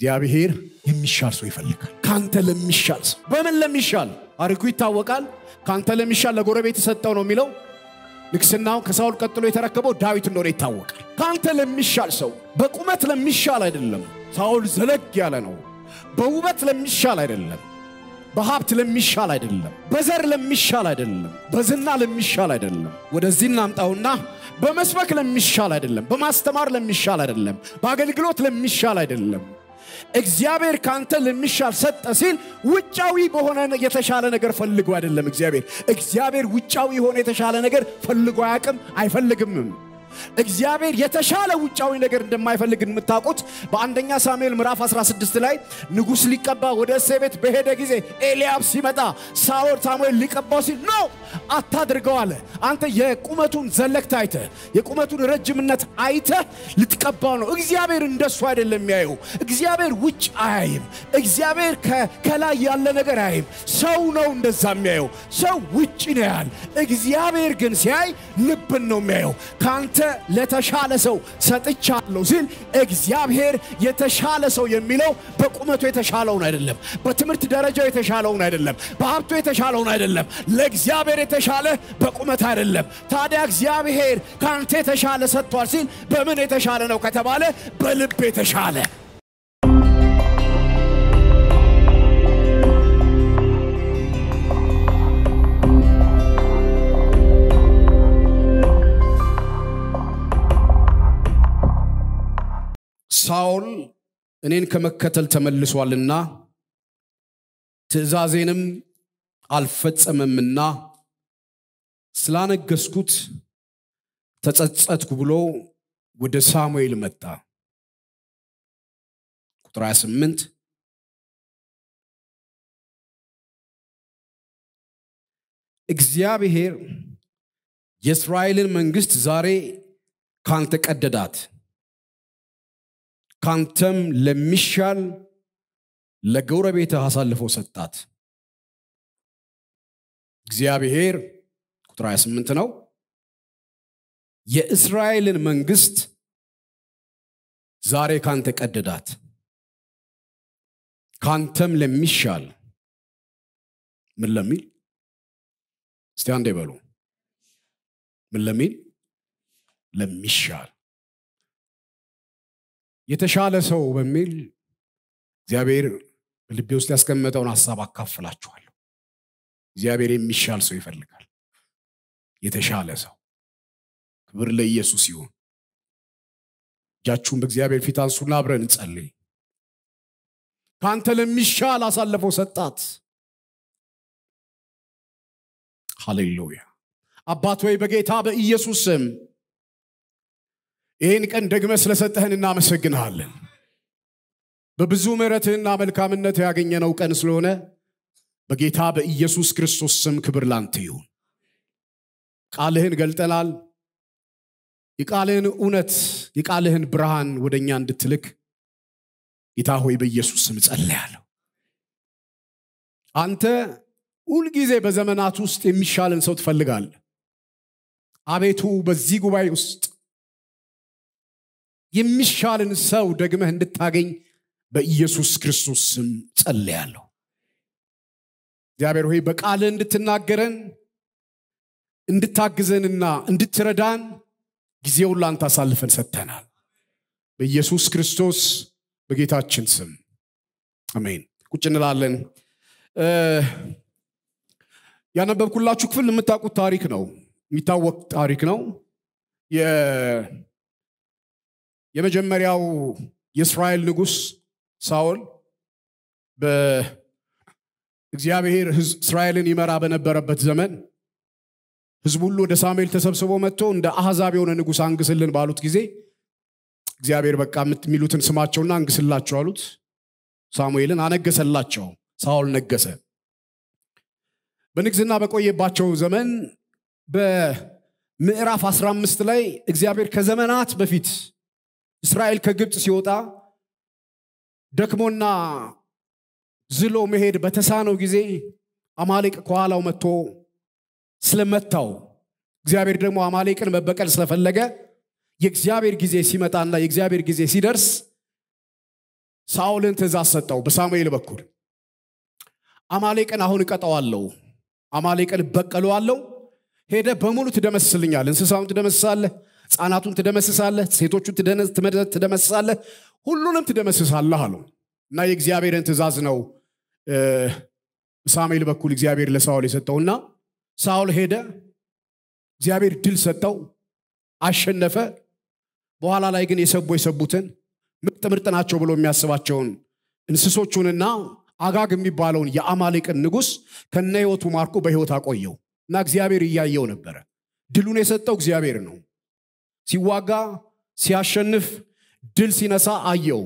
እግዚአብሔር የሚሻል ሰው ይፈልጋል። ካንተ ለሚሻል ሰው በምን ለሚሻል ታሪኩ ይታወቃል። ካንተ ለሚሻል ለጎረቤት የሰጠው ነው የሚለው ንግስናውን ከሳውል ቀጥሎ የተረከበው ዳዊት እንደሆነ ይታወቃል። ካንተ ለሚሻል ሰው በቁመት ለሚሻል አይደለም። ሳውል ዘለግ ያለ ነው። በውበት ለሚሻል አይደለም። በሀብት ለሚሻል አይደለም። በዘር ለሚሻል አይደለም። በዝና ለሚሻል አይደለም። ወደዚህ እናምጣውና በመስበክ ለሚሻል አይደለም። በማስተማር ለሚሻል አይደለም። በአገልግሎት ለሚሻል አይደለም። እግዚአብሔር ካንተ ለሚሻል ሰጠ ሲል ውጫዊ በሆነ የተሻለ ነገር ፈልጎ አይደለም። እግዚአብሔር እግዚአብሔር ውጫዊ የሆነ የተሻለ ነገር ፈልጎ አያውቅም፣ አይፈልግምም። እግዚአብሔር የተሻለ ውጫዊ ነገር እንደማይፈልግ የምታውቁት በአንደኛ ሳሙኤል ምዕራፍ 16 ላይ ንጉሥ ሊቀባ ወደ እሴ ቤት በሄደ ጊዜ ኤልያብ ሲመጣ ሳኦል ሳሙኤል ሊቀባው ሲል ኖ አታድርገው አለ። አንተ የቁመቱን ዘለግት አይተ የቁመቱን ረጅምነት አይተ ልትቀባው ነው። እግዚአብሔር እንደሱ አይደለም የሚያየው። እግዚአብሔር ውጭ አያይም። እግዚአብሔር ከላይ ያለ ነገር አያይም። ሰው ነው እንደዛ የሚያየው። ሰው ውጭ ነው ያል። እግዚአብሔር ግን ሲያይ ልብን ነው የሚያየው። ከአንተ ለተሻለ ሰው ሰጥቻለሁ ሲል እግዚአብሔር የተሻለ ሰው የሚለው በቁመቱ የተሻለውን አይደለም፣ በትምህርት ደረጃው የተሻለውን አይደለም፣ በሀብቱ የተሻለውን አይደለም። ለእግዚአብሔር የተሻለ በቁመት አይደለም። ታዲያ እግዚአብሔር ከአንተ የተሻለ ሰጥቷል ሲል በምን የተሻለ ነው ከተባለ በልብ የተሻለ ሳውል እኔን ከመከተል ተመልሷልና ትእዛዜንም አልፈጸመምና ስላነገስኩት ተጸጸትኩ ብሎ ወደ ሳሙኤል መጣ። ቁጥር 28 እግዚአብሔር የእስራኤልን መንግስት ዛሬ ካንተ ቀደዳት ካንተም ለሚሻል ለጎረቤትህ አሳልፎ ሰጣት። እግዚአብሔር ቁጥር 28 ነው የእስራኤልን መንግስት ዛሬ ካንተ ቀደዳት፣ ካንተም ለሚሻል ምን ለሚል እስቲ አንዴ በሉ ምን ለሚል ለሚሻል የተሻለ ሰው በሚል እግዚአብሔር በልቤ ውስጥ ያስቀመጠውን ሀሳብ አካፍላችኋለሁ። እግዚአብሔር የሚሻል ሰው ይፈልጋል። የተሻለ ሰው። ክብር ለኢየሱስ ይሁን። እጃችሁን በእግዚአብሔር ፊት አንሱና አብረን እንጸልይ። ከአንተ ለሚሻል አሳልፈው ሰጣት። ሃሌሉያ። አባት ወይ በጌታ በኢየሱስ ስም ይህን ቀን ደግመ ስለሰጠህን እናመሰግንሃለን። በብዙ ምሕረትህና መልካምነት ያገኘነው ቀን ስለሆነ በጌታ በኢየሱስ ክርስቶስ ስም ክብር ላንተ ይሁን። ቃልህን ገልጠናል። የቃልህን እውነት፣ የቃልህን ብርሃን ወደ እኛ እንድትልክ ጌታ ሆይ በኢየሱስ ስም ጸለያለሁ። አንተ ሁልጊዜ በዘመናት ውስጥ የሚሻልን ሰው ትፈልጋለህ። አቤቱ በዚህ ጉባኤ ውስጥ የሚሻልን ሰው ደግመህ እንድታገኝ በኢየሱስ ክርስቶስ ስም ጸልያለሁ። እግዚአብሔር ሆይ በቃል እንድትናገረን እንድታግዘንና እንድትረዳን ጊዜውን ላንተ አሳልፈን ሰጥተናል። በኢየሱስ ክርስቶስ በጌታችን ስም አሜን። ቁጭ እንላለን። ያነበብኩላችሁ ክፍል የምታውቁት ታሪክ ነው፣ የሚታወቅ ታሪክ ነው። የመጀመሪያው የእስራኤል ንጉስ ሳውል በእግዚአብሔር እስራኤልን ይመራ በነበረበት ዘመን ህዝቡ ሁሉ ወደ ሳሙኤል ተሰብስቦ መጥቶ እንደ አሕዛብ የሆነ ንጉሥ አንግስልን ባሉት ጊዜ እግዚአብሔር በቃ የሚሉትን ስማቸውና አንግስላቸው አሉት። ሳሙኤልን አነገሰላቸው። ሳውል ነገሰ። በንግስና በቆየባቸው ዘመን በምዕራፍ 15 ላይ እግዚአብሔር ከዘመናት በፊት እስራኤል ከግብፅ ሲወጣ ደክሞና ዝሎ መሄድ በተሳነው ጊዜ አማሌቅ ከኋላው መጥቶ ስለመታው እግዚአብሔር ደግሞ አማሌቅን መበቀል ስለፈለገ የእግዚአብሔር ጊዜ ሲመጣና የእግዚአብሔር ጊዜ ሲደርስ ሳኦልን ትእዛዝ ሰጠው በሳሙኤል በኩል አማሌቅን አሁን እቀጠዋለሁ፣ አማሌቅን እበቀለዋለሁ፣ ሄደ በሙሉ ትደመስልኛል እንስሳውን ትደመስሳለህ፣ ህፃናቱን ትደመስሳለህ፣ ሴቶቹን ትደመስሳለህ፣ ሁሉንም ትደመስሳለህ አሉ እና የእግዚአብሔርን ትእዛዝ ነው ሳሙኤል በኩል እግዚአብሔር ለሳውል የሰጠውና ሳውል ሄደ፣ እግዚአብሔር ድል ሰጠው፣ አሸነፈ። በኋላ ላይ ግን የሰቡ የሰቡትን ምርጥ ምርጥ ናቸው ብሎ የሚያስባቸውን እንስሶቹንና አጋግ የሚባለውን የአማሌቅን ንጉስ ከነ ህይወቱ ማርኮ በህይወት አቆየው እና እግዚአብሔር እያየው ነበረ። ድሉን የሰጠው እግዚአብሔር ነው። ሲዋጋ፣ ሲያሸንፍ፣ ድል ሲነሳ አየው።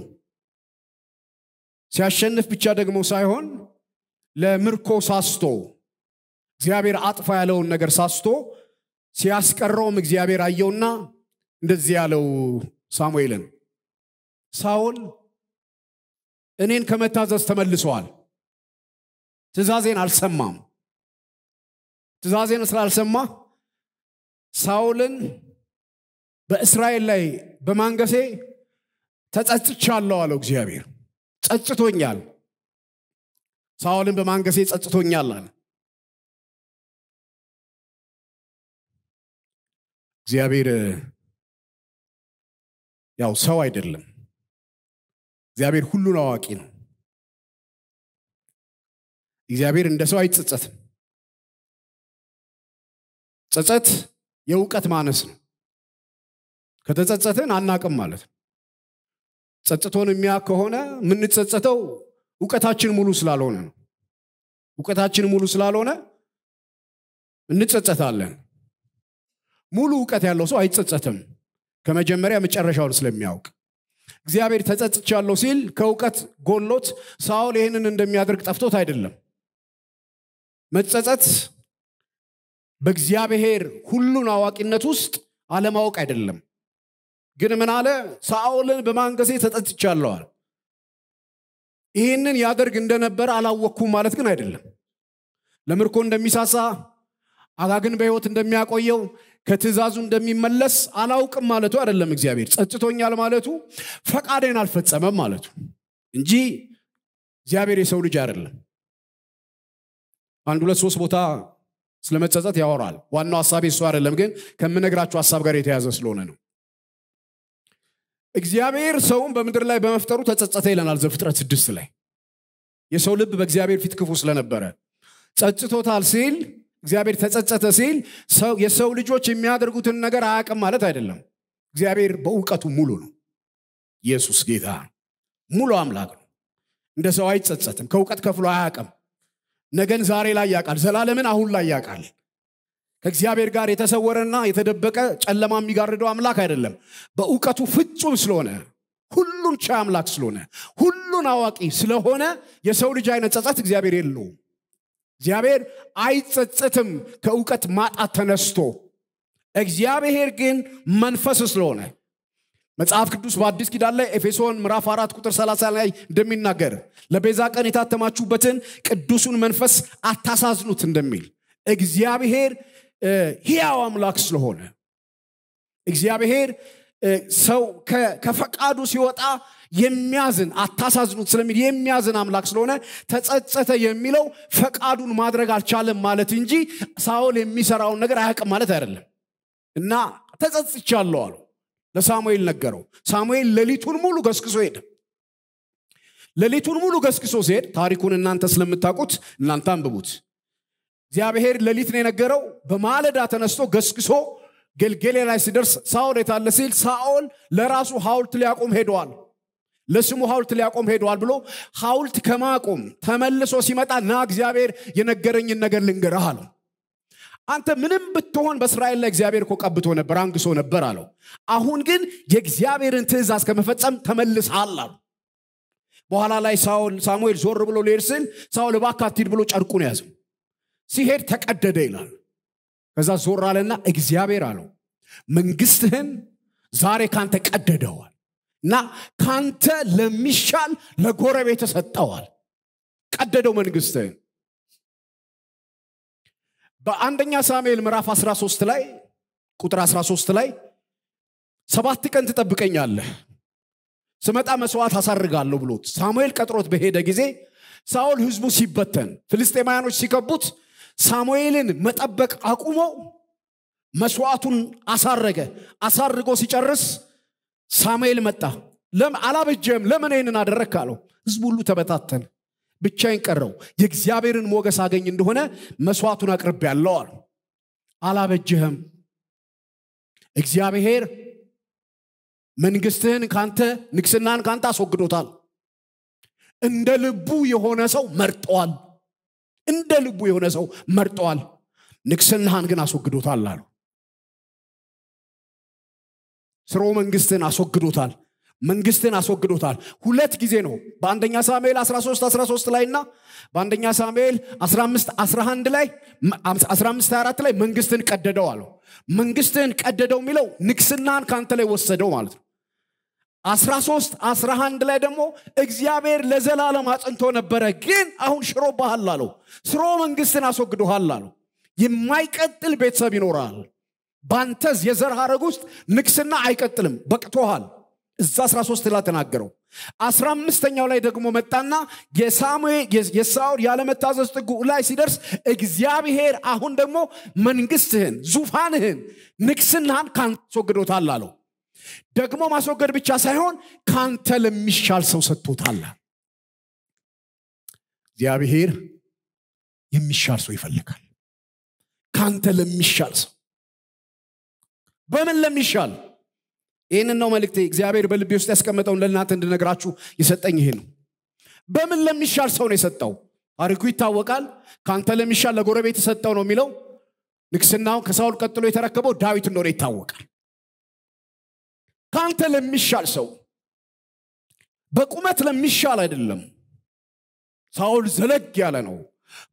ሲያሸንፍ ብቻ ደግሞ ሳይሆን ለምርኮ ሳስቶ እግዚአብሔር አጥፋ ያለውን ነገር ሳስቶ ሲያስቀረውም እግዚአብሔር አየውና እንደዚህ ያለው ሳሙኤልን፣ ሳውል እኔን ከመታዘዝ ተመልሰዋል። ትእዛዜን አልሰማም። ትእዛዜን ስላልሰማ ሳውልን በእስራኤል ላይ በማንገሴ ተጸጽቻለሁ አለው እግዚአብሔር። ጸጽቶኛል፣ ሳውልን በማንገሴ ጸጽቶኛል አለ። እግዚአብሔር ያው ሰው አይደለም። እግዚአብሔር ሁሉን አዋቂ ነው። እግዚአብሔር እንደ ሰው አይጸጸትም። ጸጸት የእውቀት ማነስ ነው። ከተጸጸትን አናቅም ማለት ነው። ጸጽቶን የሚያ ከሆነ የምንጸጸተው እውቀታችን ሙሉ ስላልሆነ ነው። እውቀታችን ሙሉ ስላልሆነ እንጸጸታለን። ሙሉ እውቀት ያለው ሰው አይጸጸትም፣ ከመጀመሪያ መጨረሻውን ስለሚያውቅ። እግዚአብሔር ተጸጽቻለሁ ሲል ከእውቀት ጎሎት ሳውል ይህንን እንደሚያደርግ ጠፍቶት አይደለም። መጸጸት በእግዚአብሔር ሁሉን አዋቂነት ውስጥ አለማወቅ አይደለም። ግን ምን አለ? ሳኦልን በማንገሴ ተጠጥቻለዋል። ይህንን ያደርግ እንደነበረ አላወቅኩም ማለት ግን አይደለም። ለምርኮ እንደሚሳሳ አጋግን በሕይወት እንደሚያቆየው ከትእዛዙ እንደሚመለስ አላውቅም ማለቱ አይደለም። እግዚአብሔር ጸጥቶኛል ማለቱ ፈቃደን አልፈጸመም ማለቱ እንጂ እግዚአብሔር የሰው ልጅ አይደለም። አንድ ሁለት ሶስት ቦታ ስለመጸጸት ያወራል። ዋናው ሀሳቤ እሱ አይደለም፣ ግን ከምነግራቸው ሀሳብ ጋር የተያዘ ስለሆነ ነው። እግዚአብሔር ሰውን በምድር ላይ በመፍጠሩ ተጸጸተ ይለናል ዘፍጥረት ስድስት ላይ የሰው ልብ በእግዚአብሔር ፊት ክፉ ስለነበረ ጸጽቶታል ሲል እግዚአብሔር ተጸጸተ ሲል የሰው ልጆች የሚያደርጉትን ነገር አያቅም ማለት አይደለም እግዚአብሔር በእውቀቱ ሙሉ ነው ኢየሱስ ጌታ ሙሉ አምላክ ነው እንደ ሰው አይጸጸትም ከእውቀት ከፍሎ አያቅም ነገን ዛሬ ላይ ያውቃል ዘላለምን አሁን ላይ ያውቃል ከእግዚአብሔር ጋር የተሰወረና የተደበቀ ጨለማ የሚጋርደው አምላክ አይደለም በእውቀቱ ፍጹም ስለሆነ ሁሉን ቻ አምላክ ስለሆነ ሁሉን አዋቂ ስለሆነ የሰው ልጅ አይነት ጸጸት እግዚአብሔር የለውም እግዚአብሔር አይጸጸትም ከእውቀት ማጣት ተነስቶ እግዚአብሔር ግን መንፈስ ስለሆነ መጽሐፍ ቅዱስ በአዲስ ኪዳን ላይ ኤፌሶን ምዕራፍ 4 ቁጥር 30 ላይ እንደሚናገር ለቤዛ ቀን የታተማችሁበትን ቅዱሱን መንፈስ አታሳዝኑት እንደሚል እግዚአብሔር ሕያው አምላክ ስለሆነ እግዚአብሔር ሰው ከፈቃዱ ሲወጣ የሚያዝን አታሳዝኑት ስለሚል የሚያዝን አምላክ ስለሆነ ተጸጸተ የሚለው ፈቃዱን ማድረግ አልቻለም ማለት እንጂ ሳውል የሚሰራውን ነገር አያውቅም ማለት አይደለም እና ተጸጽቻለሁ አሉ ለሳሙኤል ነገረው ሳሙኤል ሌሊቱን ሙሉ ገስግሶ ሄደ ሌሊቱን ሙሉ ገስግሶ ሲሄድ ታሪኩን እናንተ ስለምታውቁት እናንተ አንብቡት እግዚአብሔር ለሊት ነው የነገረው። በማለዳ ተነስቶ ገስግሶ ገልገሌ ላይ ሲደርስ ሳኦል የታለ ሲል ሳኦል ለራሱ ሐውልት ሊያቆም ሄደዋል፣ ለስሙ ሐውልት ሊያቆም ሄደዋል ብሎ ሐውልት ከማቆም ተመልሶ ሲመጣ ና እግዚአብሔር የነገረኝን ነገር ልንገርህ አለው። አንተ ምንም ብትሆን በእስራኤል ላይ እግዚአብሔር እኮ ቀብቶ ነበር፣ አንግሶ ነበር አለው። አሁን ግን የእግዚአብሔርን ትእዛዝ ከመፈጸም ተመልሰሃል አሉ። በኋላ ላይ ሳሙኤል ዞር ብሎ ሊሄድ ሳኦል እባክህ ብሎ ጨርቁን ያዘው። ሲሄድ ተቀደደ ይላል። ከዛ ዞር አለና እግዚአብሔር አለው መንግስትህን ዛሬ ካንተ ቀደደዋል እና ካንተ ለሚሻል ለጎረቤት ሰጠዋል። ቀደደው መንግስትህን። በአንደኛ ሳሙኤል ምዕራፍ 13 ላይ ቁጥር 13 ላይ ሰባት ቀን ትጠብቀኛለህ ስመጣ መስዋዕት አሳርጋለሁ ብሎት ሳሙኤል ቀጥሮት በሄደ ጊዜ ሳኦል ህዝቡ ሲበተን ፍልስጤማያኖች ሲከቡት ሳሙኤልን መጠበቅ አቁሞ መስዋዕቱን አሳረገ። አሳርጎ ሲጨርስ ሳሙኤል መጣ። አላበጀም፣ ለምን ይህንን አደረግ አለው። ህዝቡ ሁሉ ተበታተን ብቻዬን ቀረው። የእግዚአብሔርን ሞገስ አገኝ እንደሆነ መስዋዕቱን አቅርብ ያለው አሉ። አላበጀህም። እግዚአብሔር መንግስትህን ካንተ ንግስናን ካንተ አስወግዶታል። እንደ ልቡ የሆነ ሰው መርጠዋል። እንደ ልቡ የሆነ ሰው መርጠዋል ንግስናህን ግን አስወግዶታል አሉ ስሮ መንግስትን አስወግዶታል መንግስትን አስወግዶታል ሁለት ጊዜ ነው በአንደኛ ሳሙኤል 13 13 ላይ እና በአንደኛ ሳሙኤል 15 11 ላይ 15 24 ላይ መንግስትን ቀደደው አለው መንግስትን ቀደደው የሚለው ንግስናን ከአንተ ላይ ወሰደው ማለት ነው 13 11 ላይ ደግሞ እግዚአብሔር ለዘላለም አጽንቶ ነበረ፣ ግን አሁን ሽሮብሃል አለው። ስሮ መንግስትን አስወግዶሃል አለው። የማይቀጥል ቤተሰብ ይኖራል። በአንተ የዘር ሀረግ ውስጥ ንግስና አይቀጥልም፣ በቅቶሃል። እዛ 13 ላይ ተናገረው። አስራ አምስተኛው ላይ ደግሞ መጣና የሳሙኤል የሳውል ያለመታዘዝ ጥጉ ላይ ሲደርስ እግዚአብሔር አሁን ደግሞ መንግስትህን፣ ዙፋንህን፣ ንግስናህን ካንተ አስወግዶታል አለው። ደግሞ ማስወገድ ብቻ ሳይሆን ካንተ ለሚሻል ሰው ሰጥቶታል እግዚአብሔር የሚሻል ሰው ይፈልጋል ካንተ ለሚሻል ሰው በምን ለሚሻል ይህንን ነው መልእክቴ እግዚአብሔር በልቤ ውስጥ ያስቀመጠውን ለእናንተ እንድነግራችሁ የሰጠኝ ይሄ ነው በምን ለሚሻል ሰው ነው የሰጠው ታሪኩ ይታወቃል ከአንተ ለሚሻል ለጎረቤት የሰጠው ነው የሚለው ንግስናውን ከሳውል ቀጥሎ የተረከበው ዳዊት እንደሆነ ይታወቃል ከአንተ ለሚሻል ሰው በቁመት ለሚሻል አይደለም ሳውል ዘለግ ያለ ነው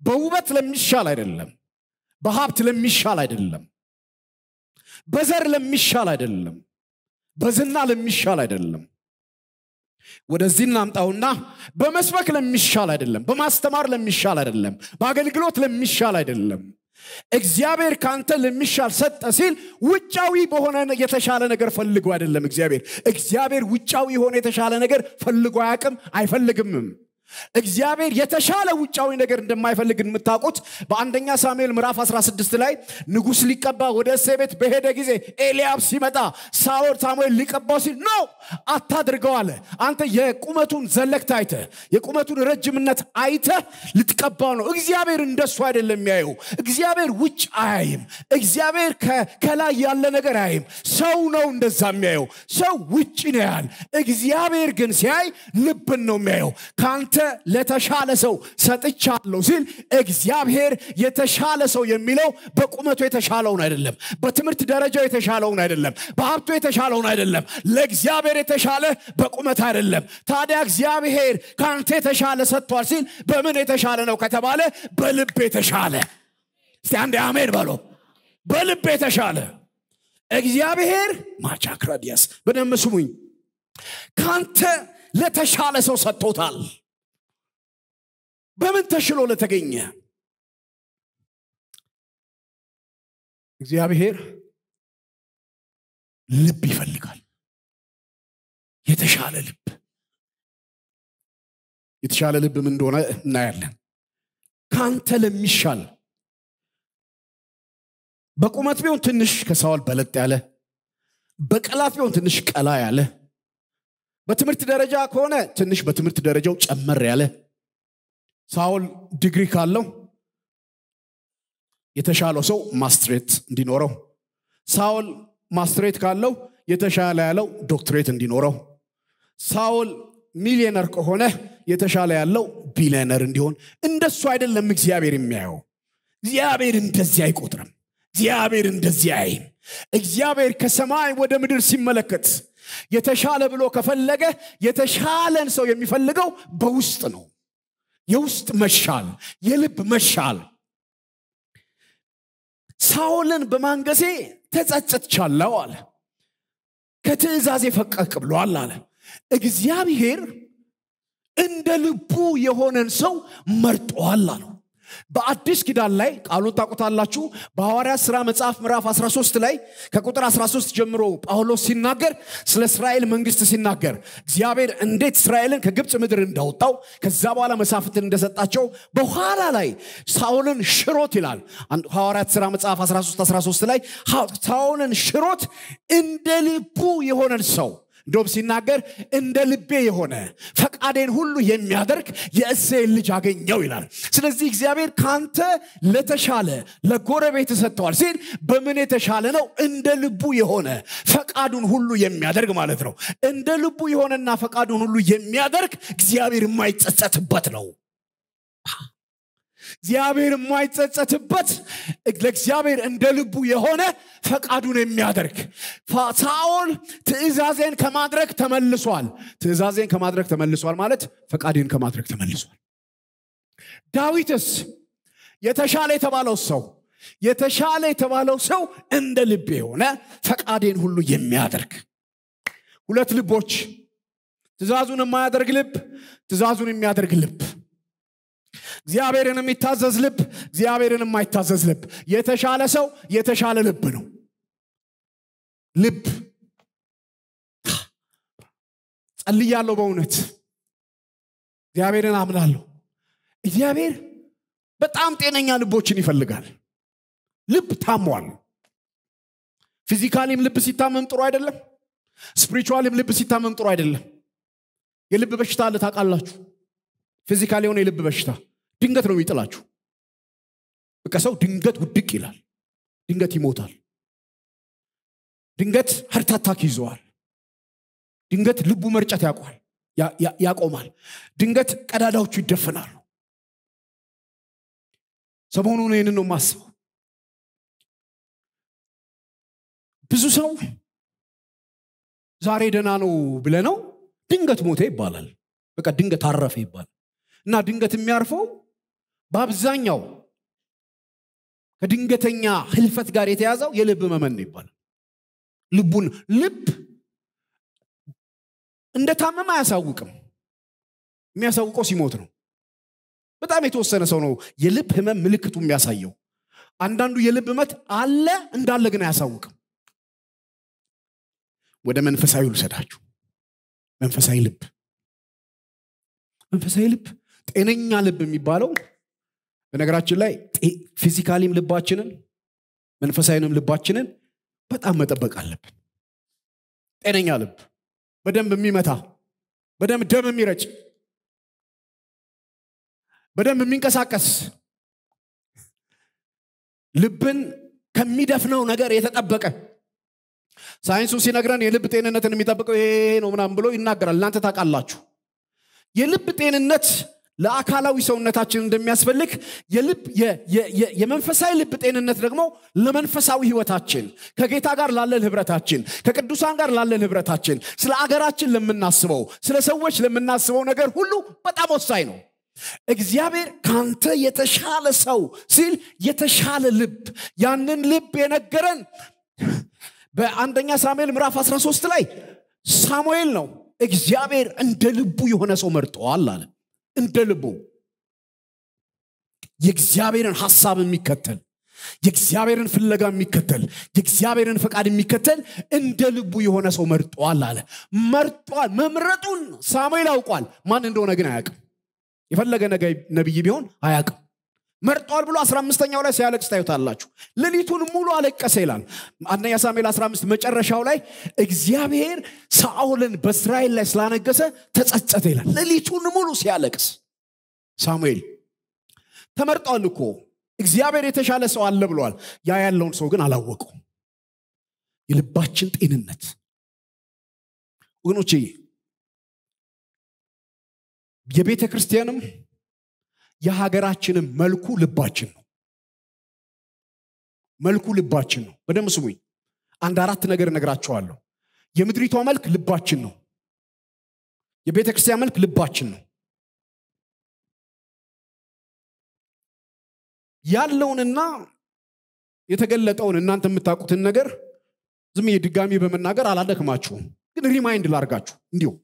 በውበት ለሚሻል አይደለም በሀብት ለሚሻል አይደለም በዘር ለሚሻል አይደለም በዝና ለሚሻል አይደለም ወደዚህ እናምጣውና በመስበክ ለሚሻል አይደለም በማስተማር ለሚሻል አይደለም በአገልግሎት ለሚሻል አይደለም እግዚአብሔር ካንተ ለሚሻል ሰጠ ሲል ውጫዊ በሆነ የተሻለ ነገር ፈልጎ አይደለም እግዚአብሔር እግዚአብሔር ውጫዊ የሆነ የተሻለ ነገር ፈልጎ አያቅም አይፈልግምም እግዚአብሔር የተሻለ ውጫዊ ነገር እንደማይፈልግ የምታውቁት በአንደኛ ሳሙኤል ምዕራፍ 16 ላይ ንጉሥ ሊቀባ ወደ እሴ ቤት በሄደ ጊዜ ኤልያብ ሲመጣ ሳኦል ሳሙኤል ሊቀባው ሲል ኖ አታድርገው አለ። አንተ የቁመቱን ዘለግት አይተ የቁመቱን ረጅምነት አይተ ልትቀባው ነው። እግዚአብሔር እንደሱ አይደለም የሚያየው። እግዚአብሔር ውጭ አያይም። እግዚአብሔር ከላይ ያለ ነገር አያይም። ሰው ነው እንደዛ የሚያየው። ሰው ውጭ ነው ያል። እግዚአብሔር ግን ሲያይ ልብን ነው የሚያየው ከአንተ ለተሻለ ሰው ሰጥቻለሁ ሲል እግዚአብሔር የተሻለ ሰው የሚለው በቁመቱ የተሻለውን አይደለም፣ በትምህርት ደረጃው የተሻለውን አይደለም፣ በሀብቱ የተሻለውን አይደለም። ለእግዚአብሔር የተሻለ በቁመት አይደለም። ታዲያ እግዚአብሔር ከአንተ የተሻለ ሰጥቷል ሲል በምን የተሻለ ነው ከተባለ በልብ የተሻለ። እስቲ አንድ አሜን በሎ። በልብ የተሻለ እግዚአብሔር ማቻክራዲያስ በደንብ ስሙኝ፣ ለተሻለ ሰው ሰጥቶታል። በምን ተሽሎ ለተገኘ እግዚአብሔር ልብ ይፈልጋል የተሻለ ልብ የተሻለ ልብ ምን እንደሆነ እናያለን ካንተ ለሚሻል በቁመት ቢሆን ትንሽ ከሰዋል በለጥ ያለ በቀላት ቢሆን ትንሽ ቀላ ያለ በትምህርት ደረጃ ከሆነ ትንሽ በትምህርት ደረጃው ጨመር ያለ ሳውል ዲግሪ ካለው የተሻለው ሰው ማስትሬት እንዲኖረው፣ ሳውል ማስትሬት ካለው የተሻለ ያለው ዶክትሬት እንዲኖረው፣ ሳውል ሚሊዮነር ከሆነ የተሻለ ያለው ቢሊዮነር እንዲሆን። እንደሱ አይደለም እግዚአብሔር የሚያየው። እግዚአብሔር እንደዚህ አይቆጥርም። እግዚአብሔር እንደዚህ አይም እግዚአብሔር ከሰማይ ወደ ምድር ሲመለከት የተሻለ ብሎ ከፈለገ የተሻለን ሰው የሚፈልገው በውስጥ ነው። የውስጥ መሻል፣ የልብ መሻል። ሳውልን በማንገሴ ተጸጽቻለሁ አለ። ከትእዛዜ የፈቀቅ ብሏል አለ። እግዚአብሔር እንደ ልቡ የሆነን ሰው መርጧል አለው። በአዲስ ኪዳን ላይ ቃሉን ታቁታላችሁ በሐዋርያ ሥራ መጽሐፍ ምዕራፍ 13 ላይ ከቁጥር 13 ጀምሮ ጳውሎስ ሲናገር ስለ እስራኤል መንግስት ሲናገር እግዚአብሔር እንዴት እስራኤልን ከግብፅ ምድር እንዳወጣው ከዛ በኋላ መሳፍትን እንደሰጣቸው በኋላ ላይ ሳውልን ሽሮት ይላል። ሐዋርያት ሥራ መጽሐፍ 13 13 ላይ ሳውልን ሽሮት እንደ ልቡ የሆነን ሰው እንደውም ሲናገር እንደ ልቤ የሆነ ፈቃዴን ሁሉ የሚያደርግ የእሴ ልጅ አገኘው ይላል ስለዚህ እግዚአብሔር ካንተ ለተሻለ ለጎረቤት ሰጥተዋል ሲል በምን የተሻለ ነው እንደ ልቡ የሆነ ፈቃዱን ሁሉ የሚያደርግ ማለት ነው እንደ ልቡ የሆነና ፈቃዱን ሁሉ የሚያደርግ እግዚአብሔር የማይጸጸትበት ነው እግዚአብሔር የማይጸጸትበት ለእግዚአብሔር እንደ ልቡ የሆነ ፈቃዱን የሚያደርግ ሳኦል ትእዛዜን ከማድረግ ተመልሷል ትእዛዜን ከማድረግ ተመልሷል ማለት ፈቃዴን ከማድረግ ተመልሷል ዳዊትስ የተሻለ የተባለው ሰው የተሻለ የተባለው ሰው እንደ ልብ የሆነ ፈቃዴን ሁሉ የሚያደርግ ሁለት ልቦች ትእዛዙን የማያደርግ ልብ ትእዛዙን የሚያደርግ ልብ እግዚአብሔርን የሚታዘዝ ልብ፣ እግዚአብሔርን የማይታዘዝ ልብ፣ የተሻለ ሰው የተሻለ ልብ ነው። ልብ ጸልያለሁ። በእውነት እግዚአብሔርን አምናለሁ። እግዚአብሔር በጣም ጤነኛ ልቦችን ይፈልጋል። ልብ ታሟል። ፊዚካሊም ልብ ሲታመም ጥሩ አይደለም። ስፕሪቹዋሊም ልብ ሲታመም ጥሩ አይደለም። የልብ በሽታ አለ ታውቃላችሁ። ፊዚካል የሆነ የልብ በሽታ ድንገት ነው የሚጥላችሁ። በቃ ሰው ድንገት ውድቅ ይላል፣ ድንገት ይሞታል፣ ድንገት ሀርታታክ ይዘዋል፣ ድንገት ልቡ መርጨት ያቋል ያቆማል፣ ድንገት ቀዳዳዎቹ ይደፈናሉ። ሰሞኑን ይህንን ነው የማስበው። ብዙ ሰው ዛሬ ደና ነው ብለ ነው ድንገት ሞተ ይባላል። በቃ ድንገት አረፈ ይባላል። እና ድንገት የሚያርፈው በአብዛኛው ከድንገተኛ ህልፈት ጋር የተያዘው የልብ መመን ነው ይባላል። ልቡን ልብ ታመመ አያሳውቅም። የሚያሳውቀው ሲሞት ነው። በጣም የተወሰነ ሰው ነው የልብ ህመም ምልክቱ የሚያሳየው። አንዳንዱ የልብ መት አለ እንዳለ ግን አያሳውቅም። ወደ መንፈሳዊ ልሰዳችሁ መንፈሳዊ ልብ መንፈሳዊ ልብ ጤነኛ ልብ የሚባለው በነገራችን ላይ ፊዚካሊም ልባችንን መንፈሳዊንም ልባችንን በጣም መጠበቅ አለብን ጤነኛ ልብ በደንብ የሚመታ በደንብ ደም የሚረጭ በደንብ የሚንቀሳቀስ ልብን ከሚደፍነው ነገር የተጠበቀ ሳይንሱ ሲነግረን የልብ ጤንነትን የሚጠብቀው ይሄ ነው ምናምን ብሎ ይናገራል እናንተ ታውቃላችሁ የልብ ጤንነት ለአካላዊ ሰውነታችን እንደሚያስፈልግ የመንፈሳዊ ልብ ጤንነት ደግሞ ለመንፈሳዊ ህይወታችን ከጌታ ጋር ላለን ህብረታችን ከቅዱሳን ጋር ላለን ህብረታችን ስለ አገራችን ለምናስበው ስለ ሰዎች ለምናስበው ነገር ሁሉ በጣም ወሳኝ ነው እግዚአብሔር ካንተ የተሻለ ሰው ሲል የተሻለ ልብ ያንን ልብ የነገረን በአንደኛ ሳሙኤል ምዕራፍ 13 ላይ ሳሙኤል ነው እግዚአብሔር እንደ ልቡ የሆነ ሰው መርጠዋል አለ እንደ ልቡ የእግዚአብሔርን ሐሳብ የሚከተል የእግዚአብሔርን ፍለጋ የሚከተል የእግዚአብሔርን ፈቃድ የሚከተል እንደ ልቡ የሆነ ሰው መርጧል አለ። መርጧል። መምረጡን ሳሙኤል አውቋል ማን እንደሆነ ግን አያውቅም። የፈለገ ነቢይ ቢሆን አያቅም መርጧል ብሎ 15ኛው ላይ ሲያለቅስ ታዩታላችሁ። ሌሊቱን ሙሉ አለቀሰ ይላል። አንደኛ ሳሙኤል 15 መጨረሻው ላይ እግዚአብሔር ሳኦልን በእስራኤል ላይ ስላነገሰ ተጸጸተ ይላል። ሌሊቱን ሙሉ ሲያለቅስ ሳሙኤል ተመርጧል እኮ እግዚአብሔር የተሻለ ሰው አለ ብሏል። ያ ያለውን ሰው ግን አላወቀው። የልባችን ጤንነት ወገኖቼ የቤተ ክርስቲያንም የሀገራችንም መልኩ ልባችን ነው። መልኩ ልባችን ነው። በደም ስሙኝ። አንድ አራት ነገር ነግራቸዋለሁ የምድሪቷ መልክ ልባችን ነው። የቤተ ክርስቲያን መልክ ልባችን ነው። ያለውንና የተገለጠውን እናንተ የምታውቁትን ነገር ዝም ድጋሚ በመናገር አላደክማችሁም፣ ግን ሪማይንድ ላርጋችሁ እንዲሁም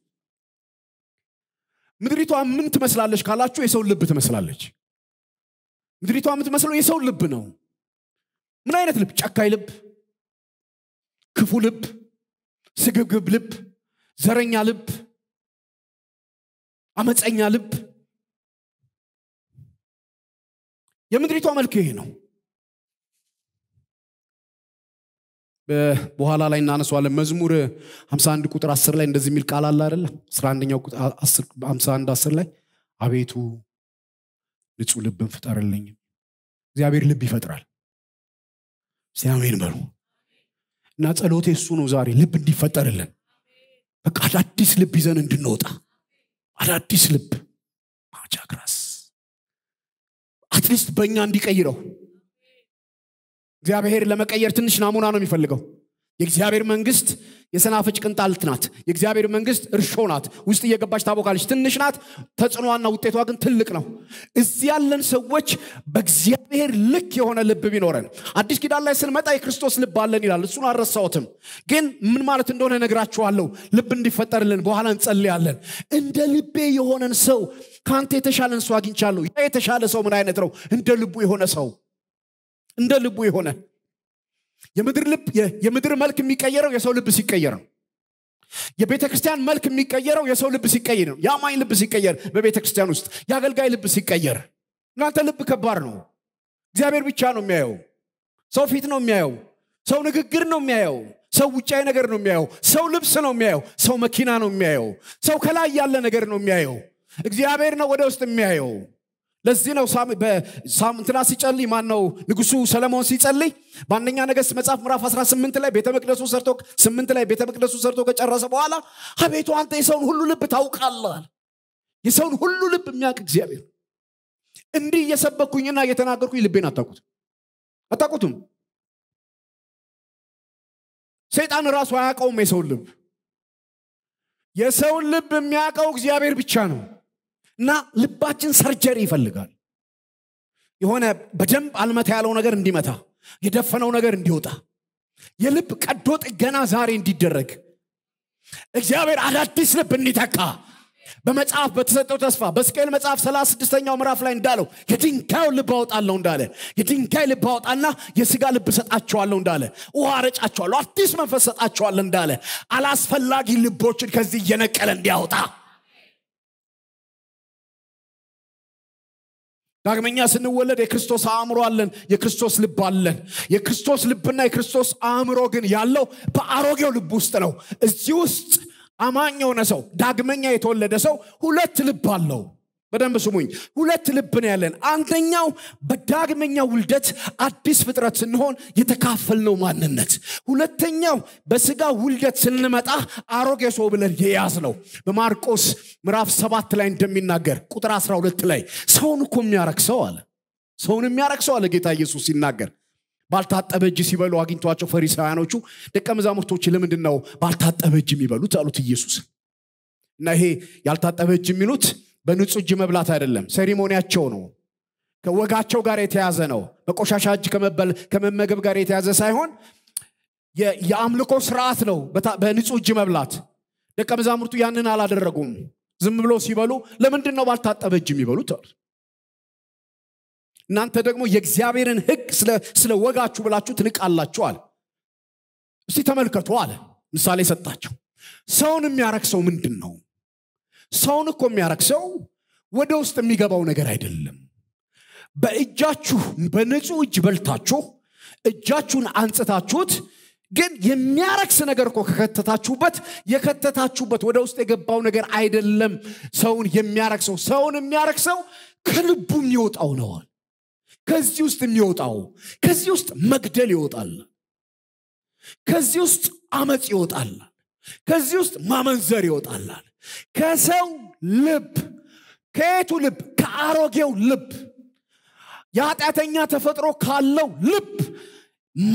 ምድሪቷ ምን ትመስላለች ካላችሁ የሰው ልብ ትመስላለች ምድሪቷ የምትመስለው የሰው ልብ ነው ምን አይነት ልብ ጨካይ ልብ ክፉ ልብ ስግብግብ ልብ ዘረኛ ልብ አመፀኛ ልብ የምድሪቷ መልክ ይሄ ነው በኋላ ላይ እናነሷለን መዝሙር 51 ቁጥር 10 ላይ እንደዚህ የሚል ቃል አለ አደለ 11ኛው 51 10 ላይ አቤቱ ንጹህ ልብን ፍጠርልኝ እግዚአብሔር ልብ ይፈጥራል ሲያሜን በሉ እና ጸሎቴ እሱ ነው ዛሬ ልብ እንዲፈጠርልን በቃ አዳዲስ ልብ ይዘን እንድንወጣ አዳዲስ ልብ ማጃግራስ አትሊስት በእኛ እንዲቀይረው እግዚአብሔር ለመቀየር ትንሽ ናሙና ነው የሚፈልገው። የእግዚአብሔር መንግስት የሰናፍጭ ቅንጣልት ናት። የእግዚአብሔር መንግስት እርሾ ናት። ውስጥ እየገባች ታቦካለች። ትንሽ ናት። ተጽዕኖዋና ውጤቷ ግን ትልቅ ነው። እዚህ ያለን ሰዎች በእግዚአብሔር ልክ የሆነ ልብ ቢኖረን፣ አዲስ ኪዳን ላይ ስንመጣ የክርስቶስ ልብ አለን ይላል። እሱን አረሳውትም ግን ምን ማለት እንደሆነ ነግራችኋለሁ ልብ እንዲፈጠርልን በኋላ እንጸልያለን። እንደ ልቤ የሆነን ሰው ከአንተ የተሻለን ሰው አግኝቻለሁ። ያ የተሻለ ሰው ምን አይነት ነው? እንደ ልቡ የሆነ ሰው እንደ ልቡ የሆነ የምድር ልብ የምድር መልክ የሚቀየረው የሰው ልብ ሲቀየር ነው። የቤተ ክርስቲያን መልክ የሚቀየረው የሰው ልብ ሲቀይር ነው። የአማኝ ልብ ሲቀየር፣ በቤተ ክርስቲያን ውስጥ የአገልጋይ ልብ ሲቀየር። እናንተ ልብ ከባድ ነው። እግዚአብሔር ብቻ ነው የሚያየው። ሰው ፊት ነው የሚያየው። ሰው ንግግር ነው የሚያየው። ሰው ውጫዊ ነገር ነው የሚያየው። ሰው ልብስ ነው የሚያየው። ሰው መኪና ነው የሚያየው። ሰው ከላይ ያለ ነገር ነው የሚያየው። እግዚአብሔር ነው ወደ ውስጥ የሚያየው። ለዚህ ነው እንትና ሲጸልይ ማን ነው ንጉሱ ሰለሞን ሲጸልይ በአንደኛ ነገስት መጽሐፍ ምዕራፍ 18 ላይ ቤተ መቅደሱ ሰርቶ ስምንት ላይ ቤተ መቅደሱ ሰርቶ ከጨረሰ በኋላ አቤቱ አንተ የሰውን ሁሉ ልብ ታውቃለል የሰውን ሁሉ ልብ የሚያውቅ እግዚአብሔር እንዲህ እየሰበኩኝና እየተናገርኩኝ ልቤን አታቁት አታቁቱም ሰይጣን ራሱ አያውቀውም የሰውን ልብ የሰውን ልብ የሚያውቀው እግዚአብሔር ብቻ ነው እና ልባችን ሰርጀሪ ይፈልጋል የሆነ በደንብ አልመታ ያለው ነገር እንዲመታ የደፈነው ነገር እንዲወጣ የልብ ቀዶ ጥገና ዛሬ እንዲደረግ እግዚአብሔር አዳዲስ ልብ እንዲተካ በመጽሐፍ በተሰጠው ተስፋ በስቅል መጽሐፍ 36ኛው ምዕራፍ ላይ እንዳለው የድንጋዩ ልብ አወጣለሁ እንዳለ የድንጋይ ልብ አወጣና የስጋ ልብ ሰጣቸዋለሁ እንዳለ ውሃ ረጫቸዋለሁ አዲስ መንፈስ ሰጣቸዋለሁ እንዳለ አላስፈላጊ ልቦችን ከዚህ እየነቀለ እንዲያወጣ ዳግመኛ ስንወለድ የክርስቶስ አእምሮ አለን የክርስቶስ ልብ አለን የክርስቶስ ልብና የክርስቶስ አእምሮ ግን ያለው በአሮጌው ልብ ውስጥ ነው እዚህ ውስጥ አማኝ የሆነ ሰው ዳግመኛ የተወለደ ሰው ሁለት ልብ አለው በደንብ ስሙኝ ሁለት ልብ ነው ያለን አንደኛው በዳግመኛ ውልደት አዲስ ፍጥረት ስንሆን የተካፈልነው ማንነት ሁለተኛው በስጋ ውልደት ስንመጣ አሮጌ ሰው ብለን የያዝ ነው በማርቆስ ምዕራፍ ሰባት ላይ እንደሚናገር ቁጥር 12 ላይ ሰውን እኮ ሰው አለ ሰውን ሰው አለ ጌታ ኢየሱስ ሲናገር ባልታጠበ እጅ ሲበሉ አግኝቷቸው ፈሪሳውያኖቹ ደቀ መዛሙርቶች ለምንድን ነው ባልታጠበ እጅ የሚበሉት አሉት ኢየሱስ እና ይሄ ያልታጠበ እጅ የሚሉት በንጹህ እጅ መብላት አይደለም፣ ሴሪሞኒያቸው ነው። ከወጋቸው ጋር የተያዘ ነው። በቆሻሻ እጅ ከመመገብ ጋር የተያዘ ሳይሆን የአምልኮ ስርዓት ነው። በንጹህ እጅ መብላት ደቀ መዛሙርቱ ያንን አላደረጉም። ዝም ብሎ ሲበሉ ለምንድን ነው ባልታጠበ እጅ የሚበሉት? እናንተ ደግሞ የእግዚአብሔርን ሕግ ስለ ወጋችሁ ብላችሁ ትንቃላችሁ አለ። እስቲ ተመልከቱ አለ። ምሳሌ ሰጣቸው። ሰውን የሚያረክሰው ምንድን ነው? ሰውን እኮ የሚያረክሰው ወደ ውስጥ የሚገባው ነገር አይደለም። በእጃችሁ በንጹህ እጅ በልታችሁ እጃችሁን አንጽታችሁት ግን የሚያረክስ ነገር እኮ ከከተታችሁበት የከተታችሁበት ወደ ውስጥ የገባው ነገር አይደለም ሰውን የሚያረክሰው ሰውን የሚያረክሰው ከልቡ የሚወጣው ነዋል ከዚህ ውስጥ የሚወጣው ከዚህ ውስጥ መግደል ይወጣል ከዚህ ውስጥ አመፅ ይወጣል ከዚህ ውስጥ ማመንዘር ይወጣላል ከሰው ልብ ከየቱ ልብ ከአሮጌው ልብ የኃጢአተኛ ተፈጥሮ ካለው ልብ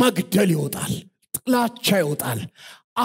መግደል ይወጣል ጥላቻ ይወጣል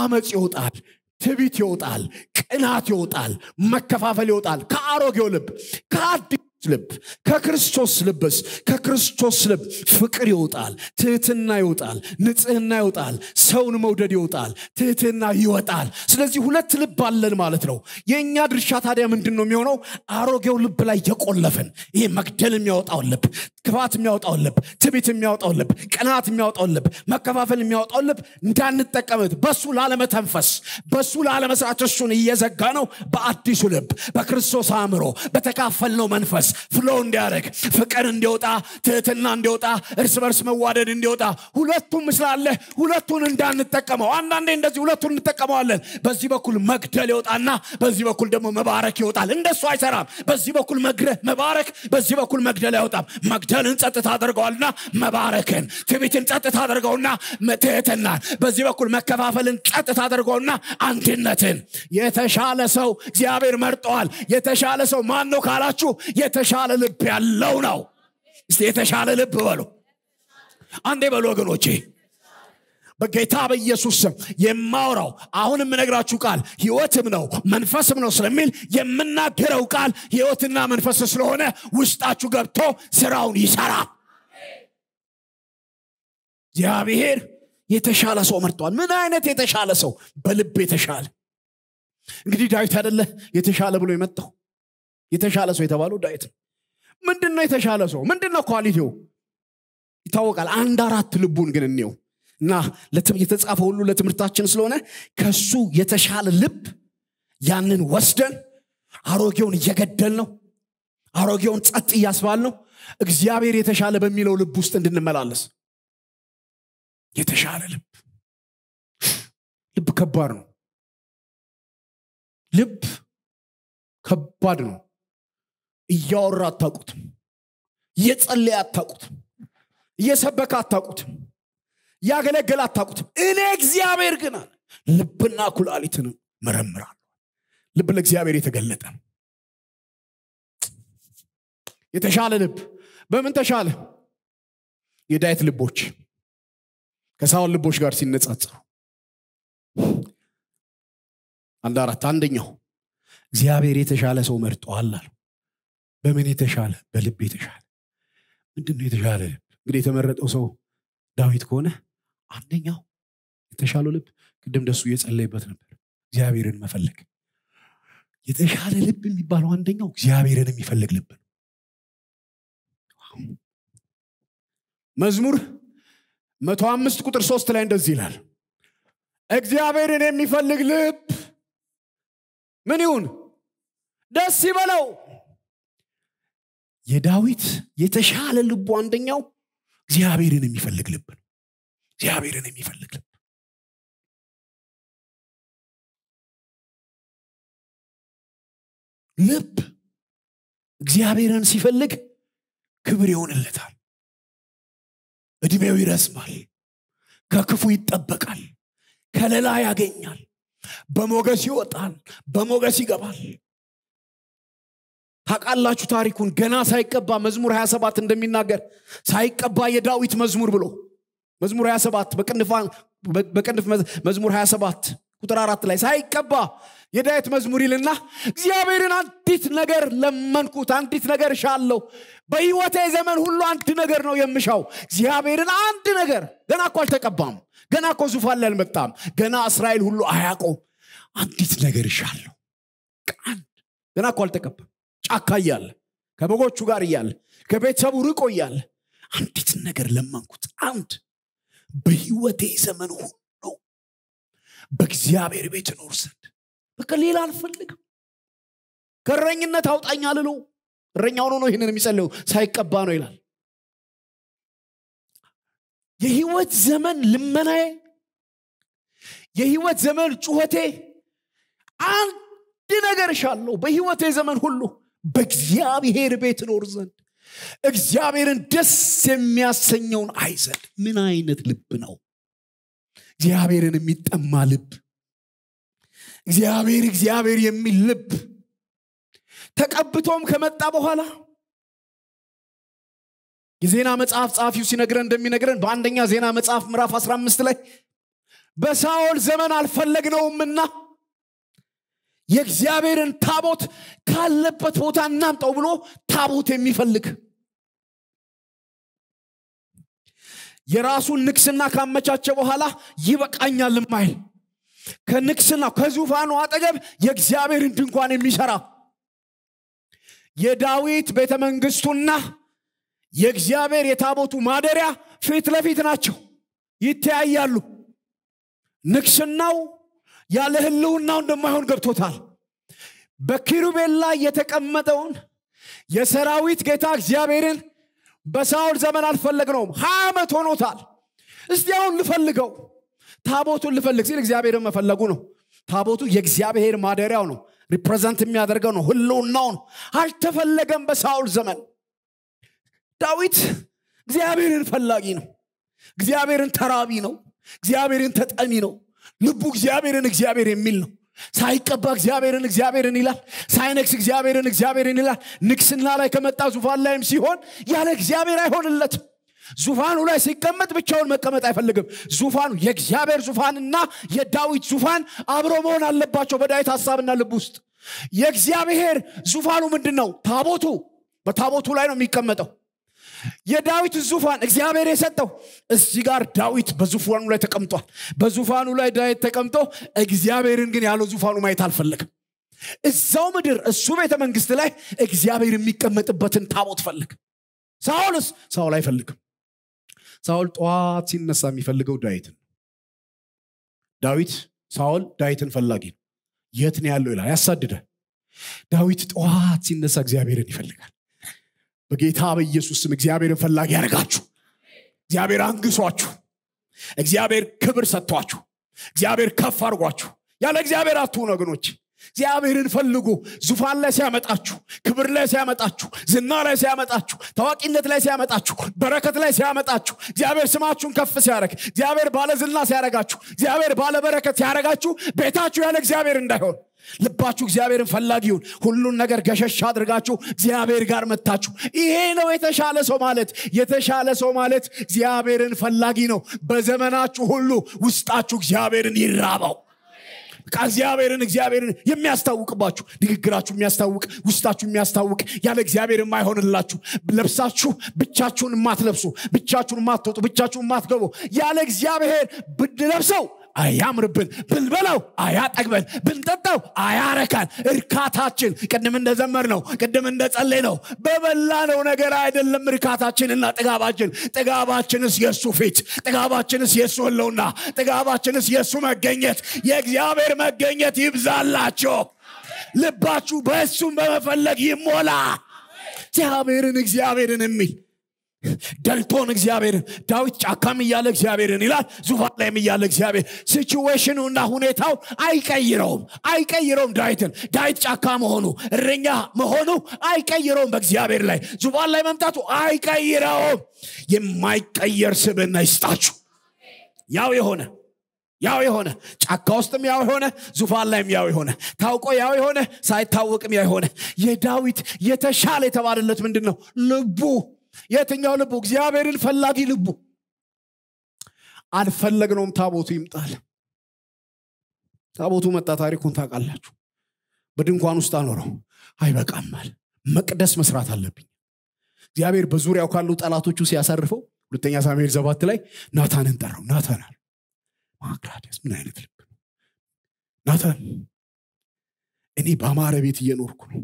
አመፅ ይወጣል ትቢት ይወጣል ቅናት ይወጣል መከፋፈል ይወጣል ከአሮጌው ልብ ከአዲ ልብ ከክርስቶስ ልብስ ከክርስቶስ ልብ ፍቅር ይወጣል፣ ትህትና ይወጣል፣ ንጽህና ይወጣል፣ ሰውን መውደድ ይወጣል፣ ትህትና ይወጣል። ስለዚህ ሁለት ልብ አለን ማለት ነው። የእኛ ድርሻ ታዲያ ምንድን ነው የሚሆነው? አሮጌው ልብ ላይ የቆለፍን ይህ መግደል የሚያወጣውን ልብ፣ ክፋት የሚያወጣውን ልብ፣ ትቢት የሚያወጣውን ልብ፣ ቅናት የሚያወጣውን ልብ፣ መከፋፈል የሚያወጣውን ልብ እንዳንጠቀምት በሱ ላለመተንፈስ በሱ ላለመስራት እሱን እየዘጋ ነው። በአዲሱ ልብ በክርስቶስ አእምሮ በተካፈልነው መንፈስ ፍሎ እንዲያደረግ ፍቅር እንዲወጣ፣ ትህትና እንዲወጣ፣ እርስ በርስ መዋደድ እንዲወጣ ሁለቱም ስላለ ሁለቱን እንዳንጠቀመው። አንዳንዴ እንደዚህ ሁለቱን እንጠቀመዋለን። በዚህ በኩል መግደል ይወጣና በዚህ በኩል ደግሞ መባረክ ይወጣል። እንደሱ አይሰራም። በዚህ በኩል መባረክ፣ በዚህ በኩል መግደል አይወጣም። መግደልን ጸጥታ አድርገዋልና መባረክን፣ ትቢትን ጸጥታ አድርገውና ትህትናን፣ በዚህ በኩል መከፋፈልን ጸጥታ አድርገውና አንድነትን የተሻለ ሰው እግዚአብሔር መርጠዋል። የተሻለ ሰው ማን ነው ካላችሁ የተሻለ ልብ ያለው ነው ስ የተሻለ ልብ በሉ አንዴ በሉ ወገኖቼ በጌታ በኢየሱስ ስም የማውራው አሁን የምነግራችሁ ቃል ህይወትም ነው መንፈስም ነው ስለሚል የምናገረው ቃል ህይወትና መንፈስ ስለሆነ ውስጣችሁ ገብቶ ስራውን ይሰራል እግዚአብሔር የተሻለ ሰው መርጧል ምን አይነት የተሻለ ሰው በልብ የተሻለ እንግዲህ ዳዊት አደለ የተሻለ ብሎ የመጣው የተሻለ ሰው የተባለው ዳዊት ነው ምንድን ነው የተሻለ ሰው ምንድን ነው ኳሊቲው ይታወቃል አንድ አራት ልቡን ግን እኒው እና የተጻፈ ሁሉ ለትምህርታችን ስለሆነ ከሱ የተሻለ ልብ ያንን ወስደን አሮጌውን እየገደል ነው አሮጌውን ጸጥ እያስባል ነው እግዚአብሔር የተሻለ በሚለው ልብ ውስጥ እንድንመላለስ የተሻለ ልብ ልብ ከባድ ነው ልብ ከባድ ነው እያወራ አታቁት እየጸለየ አታቁት እየሰበከ አታቁት ያገለገለ አታቁት እኔ እግዚአብሔር ግን አለ ልብና ኩላሊትን መረምራል ልብ ለእግዚአብሔር የተገለጠ የተሻለ ልብ በምን ተሻለ የዳየት ልቦች ከሳውን ልቦች ጋር ሲነጻጸሩ አንድ አራት አንደኛው እግዚአብሔር የተሻለ ሰው መርጠዋል አሉ በምን የተሻለ በልብ የተሻለ ምንድን ነው የተሻለ ልብ እንግዲህ የተመረጠው ሰው ዳዊት ከሆነ አንደኛው የተሻለው ልብ ቅድም ደሱ እየጸለይበት ነበር እግዚአብሔርን መፈለግ የተሻለ ልብ የሚባለው አንደኛው እግዚአብሔርን የሚፈልግ ልብ ነው መዝሙር መቶ አምስት ቁጥር ሶስት ላይ እንደዚህ ይላል እግዚአብሔርን የሚፈልግ ልብ ምን ይሁን ደስ ይበለው የዳዊት የተሻለ ልቡ አንደኛው እግዚአብሔርን የሚፈልግ ልብ ነው እግዚአብሔርን የሚፈልግ ልብ ልብ እግዚአብሔርን ሲፈልግ ክብር ይሆንለታል እድሜው ይረዝማል ከክፉ ይጠበቃል ከለላ ያገኛል በሞገስ ይወጣል በሞገስ ይገባል ታውቃላችሁ ታሪኩን ገና ሳይቀባ መዝሙር 27 እንደሚናገር ሳይቀባ የዳዊት መዝሙር ብሎ መዝሙር 27 በቅንፍ መዝሙር 27 ቁጥር አራት ላይ ሳይቀባ የዳዊት መዝሙር ይልና እግዚአብሔርን አንዲት ነገር ለመንኩት አንዲት ነገር እሻለሁ በህይወቴ ዘመን ሁሉ አንድ ነገር ነው የምሻው እግዚአብሔርን አንድ ነገር ገና እኳ አልተቀባም ገና እኮ ዙፋን ላይ አልመጣም ገና እስራኤል ሁሉ አያውቀውም አንዲት ነገር እሻለሁ ገና እኳ አልተቀባም ጫካ እያለ ከበጎቹ ጋር እያለ ከቤተሰቡ ርቆ እያለ አንዲት ነገር ለመንኩት አንድ በህይወቴ ዘመን ሁሉ በእግዚአብሔር ቤት ኖር ዘንድ በቃ ሌላ አልፈልግም አውጣኛ አውጣኝ አልሎ ሆኖ ነው ይህንን የሚጸልው ሳይቀባ ነው ይላል የህይወት ዘመን ልመናዬ የህይወት ዘመን ጩኸቴ አንድ ነገር እሻለሁ በህይወቴ ዘመን ሁሉ በእግዚአብሔር ቤት ኖር ዘንድ እግዚአብሔርን ደስ የሚያሰኘውን አይ ዘንድ ምን አይነት ልብ ነው እግዚአብሔርን የሚጠማ ልብ እግዚአብሔር እግዚአብሔር የሚል ልብ ተቀብቶም ከመጣ በኋላ የዜና መጽሐፍ ጸሐፊው ሲነግረን እንደሚነግረን በአንደኛ ዜና መጽሐፍ ምዕራፍ 15 ላይ በሳኦል ዘመን አልፈለግነውምና የእግዚአብሔርን ታቦት ካለበት ቦታ እናምጣው ብሎ ታቦት የሚፈልግ የራሱን ንግስና ካመቻቸ በኋላ ይበቃኛል ማይል ከንግስና ከዙፋኑ አጠገብ የእግዚአብሔርን ድንኳን የሚሰራ የዳዊት ቤተ መንግስቱና የእግዚአብሔር የታቦቱ ማደሪያ ፊት ለፊት ናቸው፣ ይተያያሉ። ንግስናው ያለ ህልውናው እንደማይሆን ገብቶታል በኪሩቤል ላይ የተቀመጠውን የሰራዊት ጌታ እግዚአብሔርን በሳውል ዘመን ነውም ሀያ ዓመት ሆኖታል እስቲ አሁን ልፈልገው ታቦቱን ልፈልግ ሲል እግዚአብሔርን መፈለጉ ነው ታቦቱ የእግዚአብሔር ማደሪያው ነው ሪፕሬዘንት የሚያደርገው ነው ህልውናው ነው አልተፈለገም በሳውል ዘመን ዳዊት እግዚአብሔርን ፈላጊ ነው እግዚአብሔርን ተራቢ ነው እግዚአብሔርን ተጠሚ ነው ልቡ እግዚአብሔርን እግዚአብሔር የሚል ነው ሳይቀባ እግዚአብሔርን እግዚአብሔርን ይላል ሳይነክስ እግዚአብሔርን እግዚአብሔርን ይላል ንግስና ላይ ከመጣ ዙፋን ላይም ሲሆን ያለ እግዚአብሔር አይሆንለትም ዙፋኑ ላይ ሲቀመጥ ብቻውን መቀመጥ አይፈልግም ዙፋኑ የእግዚአብሔር ዙፋንና የዳዊት ዙፋን አብሮ መሆን አለባቸው በዳዊት ሀሳብና ልብ ውስጥ የእግዚአብሔር ዙፋኑ ምንድን ነው ታቦቱ በታቦቱ ላይ ነው የሚቀመጠው የዳዊት ዙፋን እግዚአብሔር የሰጠው እዚ ጋር ዳዊት በዙፋኑ ላይ ተቀምጧል በዙፋኑ ላይ ዳዊት ተቀምጦ እግዚአብሔርን ግን ያለው ዙፋኑ ማየት አልፈለግም እዛው ምድር እሱ ቤተ መንግስት ላይ እግዚአብሔር የሚቀመጥበትን ታቦት ፈልግ ሳውልስ ሳውል አይፈልግም ሳውል ጠዋት ሲነሳ የሚፈልገው ዳዊትን ዳዊት ሳውል ዳዊትን ፈላጊ ነው የት ነው ያለው ይላል ያሳድዳል ዳዊት ጠዋት ሲነሳ እግዚአብሔርን ይፈልጋል በጌታ በኢየሱስ ስም እግዚአብሔርን ፈላጊ ያደርጋችሁ እግዚአብሔር አንግሷችሁ እግዚአብሔር ክብር ሰጥቷችሁ እግዚአብሔር ከፍ አድርጓችሁ ያለ እግዚአብሔር አትሁን ወገኖች እግዚአብሔርን ፈልጉ ዙፋን ላይ ሲያመጣችሁ ክብር ላይ ሲያመጣችሁ ዝና ላይ ሲያመጣችሁ ታዋቂነት ላይ ሲያመጣችሁ በረከት ላይ ሲያመጣችሁ እግዚአብሔር ስማችሁን ከፍ ሲያደረግ እግዚአብሔር ባለ ዝና ሲያረጋችሁ እግዚአብሔር ባለ በረከት ሲያረጋችሁ ቤታችሁ ያለ እግዚአብሔር እንዳይሆን ልባችሁ እግዚአብሔርን ፈላጊ ይሁን ሁሉን ነገር ገሸሽ አድርጋችሁ እግዚአብሔር ጋር መታችሁ ይሄ ነው የተሻለ ሰው ማለት የተሻለ ሰው ማለት እግዚአብሔርን ፈላጊ ነው በዘመናችሁ ሁሉ ውስጣችሁ እግዚአብሔርን ይራባው በቃ እግዚአብሔርን እግዚአብሔርን የሚያስታውቅባችሁ ንግግራችሁ የሚያስታውቅ ውስጣችሁ የሚያስታውቅ ያለ እግዚአብሔር የማይሆንላችሁ ለብሳችሁ ብቻችሁን የማትለብሱ ብቻችሁን የማትወጡ ብቻችሁን የማትገቡ ያለ እግዚአብሔር ብድ ለብሰው አያምርብን፣ ብንበላው አያጠግበን፣ ብንጠጣው አያረካን። እርካታችን ቅድም እንደዘመር ነው፣ ቅድም እንደጸለይ ነው፣ በበላነው ነገር አይደለም እርካታችንና ጥጋባችን። ጥጋባችንስ የእሱ ፊት፣ ጥጋባችንስ የእሱ ህለውና ጥጋባችንስ የእሱ መገኘት። የእግዚአብሔር መገኘት ይብዛላቸው። ልባችሁ በእሱም በመፈለግ ይሞላ። እግዚአብሔርን እግዚአብሔርን የሚል ደልቶን እግዚአብሔር ዳዊት ጫካም እያለ እግዚአብሔርን ይላል ዙፋን ላይም እያለ እግዚአብሔር እና ሁኔታው አይቀይረውም አይቀይረውም ዳዊትን ዳዊት ጫካ መሆኑ እረኛ መሆኑ አይቀይረውም በእግዚአብሔር ላይ ዙፋን ላይ መምጣቱ አይቀይረውም የማይቀየር ስብና ይስጣችሁ ያው የሆነ ያው የሆነ ጫካ ውስጥም ያው የሆነ ዙፋን ላይም ያው የሆነ ታውቆ ያው የሆነ ሳይታወቅም ያው የሆነ የዳዊት የተሻለ የተባለለት ምንድን ነው ልቡ የትኛው ልቡ እግዚአብሔርን ፈላጊ ልቡ አልፈለግነውም ታቦቱ ይምጣል ታቦቱ መጣ ታሪኩን ታውቃላችሁ በድንኳን ውስጥ አኖረው አይበቃማል መቅደስ መስራት አለብኝ እግዚአብሔር በዙሪያው ካሉ ጠላቶቹ ሲያሳርፈው ሁለተኛ ሳሙኤል ዘባት ላይ ናታንን ጠራው ናታን አለ ማክራዲያስ ምን አይነት ልብ ነው ናታን እኔ በአማረ ቤት እየኖርኩ ነው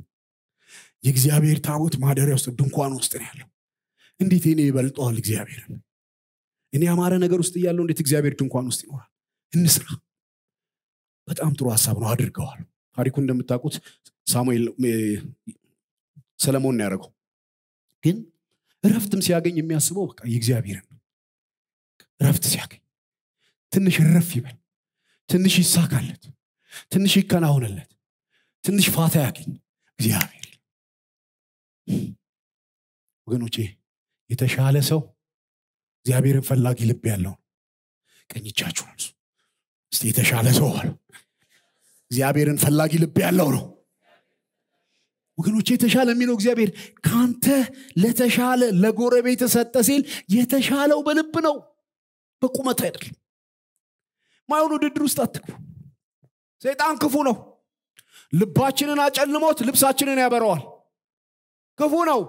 የእግዚአብሔር ታቦት ማደሪያ ውስጥ ድንኳን ውስጥ ነው ያለው እንዴት ኔ ይበልጠዋል እግዚአብሔርን እኔ ያማረ ነገር ውስጥ እያለው እንዴት እግዚአብሔር ድንኳን ውስጥ ይኖራል እንስራ በጣም ጥሩ ሀሳብ ነው አድርገዋል ታሪኩ እንደምታውቁት ሳሙኤል ሰለሞን ያደረገው ግን እረፍትም ሲያገኝ የሚያስበው በቃ የእግዚአብሔርን ረፍት ሲያገኝ ትንሽ እረፍ ይበል ትንሽ ይሳካለት ትንሽ ይከናውንለት ትንሽ ፋታ ያገኝ እግዚአብሔር ወገኖቼ የተሻለ ሰው እግዚአብሔርን ፈላጊ ልብ ያለው ቀኝቻችሁ እስቲ የተሻለ ሰው አሉ እግዚአብሔርን ፈላጊ ልብ ያለው ነው ወገኖች የተሻለ የሚለው እግዚአብሔር ካንተ ለተሻለ ለጎረቤ የተሰጠ ሲል የተሻለው በልብ ነው በቁመት አይደለም ማይሆን ውድድር ውስጥ አትግቡ ሰይጣን ክፉ ነው ልባችንን አጨልሞት ልብሳችንን ያበረዋል ክፉ ነው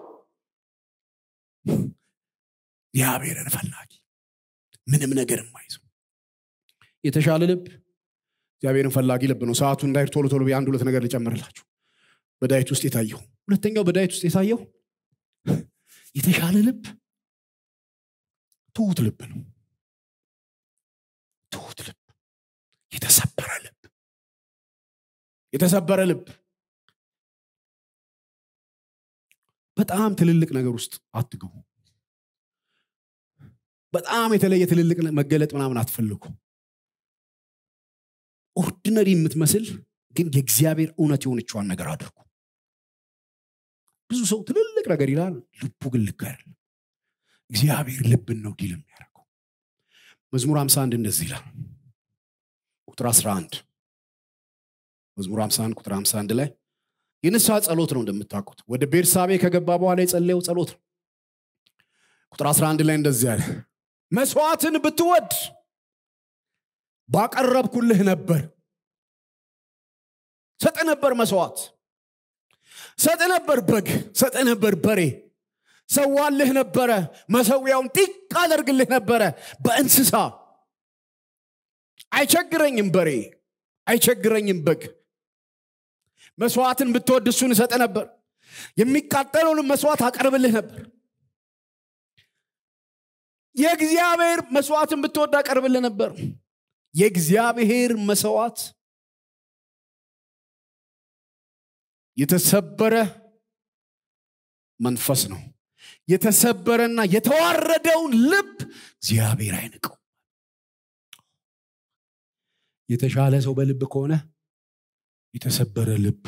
እግዚአብሔርን ፈላጊ ምንም ነገር የማይዙ የተሻለ ልብ እግዚአብሔርን ፈላጊ ልብ ነው ሰዓቱ እንዳይር ቶሎ ቶሎ አንድ ሁለት ነገር ልጨምርላችሁ በዳይት ውስጥ የታየው ሁለተኛው በዳይት ውስጥ የታየው የተሻለ ልብ ትሁት ልብ ነው ትሁት ልብ የተሰበረ ልብ የተሰበረ ልብ በጣም ትልልቅ ነገር ውስጥ አትግቡ በጣም የተለየ ትልልቅ መገለጥ ምናምን አትፈልጉ ኦርዲነሪ የምትመስል ግን የእግዚአብሔር እውነት የሆነችዋን ነገር አድርጉ ብዙ ሰው ትልልቅ ነገር ይላል ልቡ ግን ልክ አይደለም እግዚአብሔር ልብን ነው ዲል የሚያደርገው መዝሙር 51 እንደዚህ ይላል ቁጥር 11 መዝሙር 51 ቁጥር 51 ላይ የንሳ ጸሎት ነው እንደምታውቁት ወደ ቤርሳቤ ከገባ በኋላ የጸለየው ጸሎት ነው ቁጥር 11 ላይ እንደዚህ አለ መስዋዕትን ብትወድ ባቀረብኩልህ ነበር። ሰጠ ነበር መስዋዕት፣ ሰጠ ነበር በግ፣ ሰጠ ነበር በሬ፣ ሰዋልህ ነበረ። መሰዊያውን ጢቅ አደርግልህ ነበረ በእንስሳ አይቸግረኝም በሬ፣ አይቸግረኝም በግ። መስዋዕትን ብትወድ እሱን እሰጠ ነበር። የሚቃጠለውን መስዋዕት አቀርብልህ ነበር። የእግዚአብሔር መስዋዕትን ብትወድ አቀርብል ነበር የእግዚአብሔር መስዋዕት የተሰበረ መንፈስ ነው የተሰበረና የተዋረደውን ልብ እግዚአብሔር አይንቀው የተሻለ ሰው በልብ ከሆነ የተሰበረ ልብ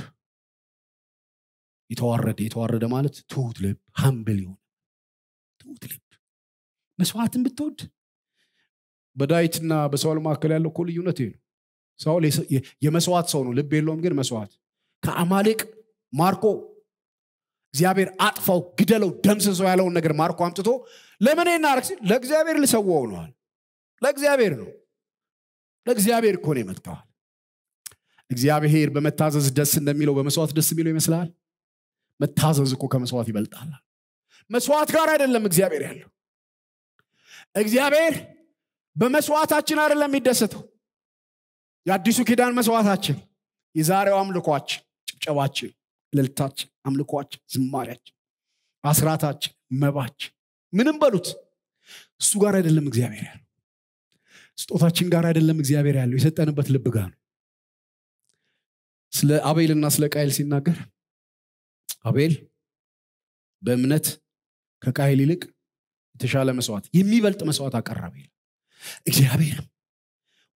የተዋረደ የተዋረደ ማለት ትሁት ልብ ሀምብል የሆነ ትሁት ልብ መስዋዕትን ብትወድ በዳዊትና በሳውል መካከል ያለው እኮ ልዩነት ይሄ ነው ሳውል የመስዋዕት ሰው ነው ልብ የለውም ግን መስዋዕት ከአማሌቅ ማርኮ እግዚአብሔር አጥፋው ግደለው ደምስሰው ያለውን ነገር ማርኮ አምጥቶ ለምን ናረግ ሲል ለእግዚአብሔር ልሰዋው ነዋል ለእግዚአብሔር ነው ለእግዚአብሔር እኮ ነው እግዚአብሔር በመታዘዝ ደስ እንደሚለው በመስዋዕት ደስ የሚለው ይመስላል መታዘዝ እኮ ከመስዋዕት ይበልጣል መስዋዕት ጋር አይደለም እግዚአብሔር ያለው እግዚአብሔር በመስዋዕታችን አይደለም የሚደሰተው የአዲሱ ኪዳን መስዋዕታችን የዛሬው አምልኳችን ጭብጨባችን ልልታችን አምልኳችን ዝማሪያችን አስራታችን መባችን ምንም በሉት እሱ ጋር አይደለም እግዚአብሔር ያለው ስጦታችን ጋር አይደለም እግዚአብሔር ያለው የሰጠንበት ልብ ጋር ነው ስለ አቤልና ስለ ቃይል ሲናገር አቤል በእምነት ከቃይል ይልቅ የተሻለ መስዋዕት የሚበልጥ መስዋዕት አቀረበ ይል እግዚአብሔርም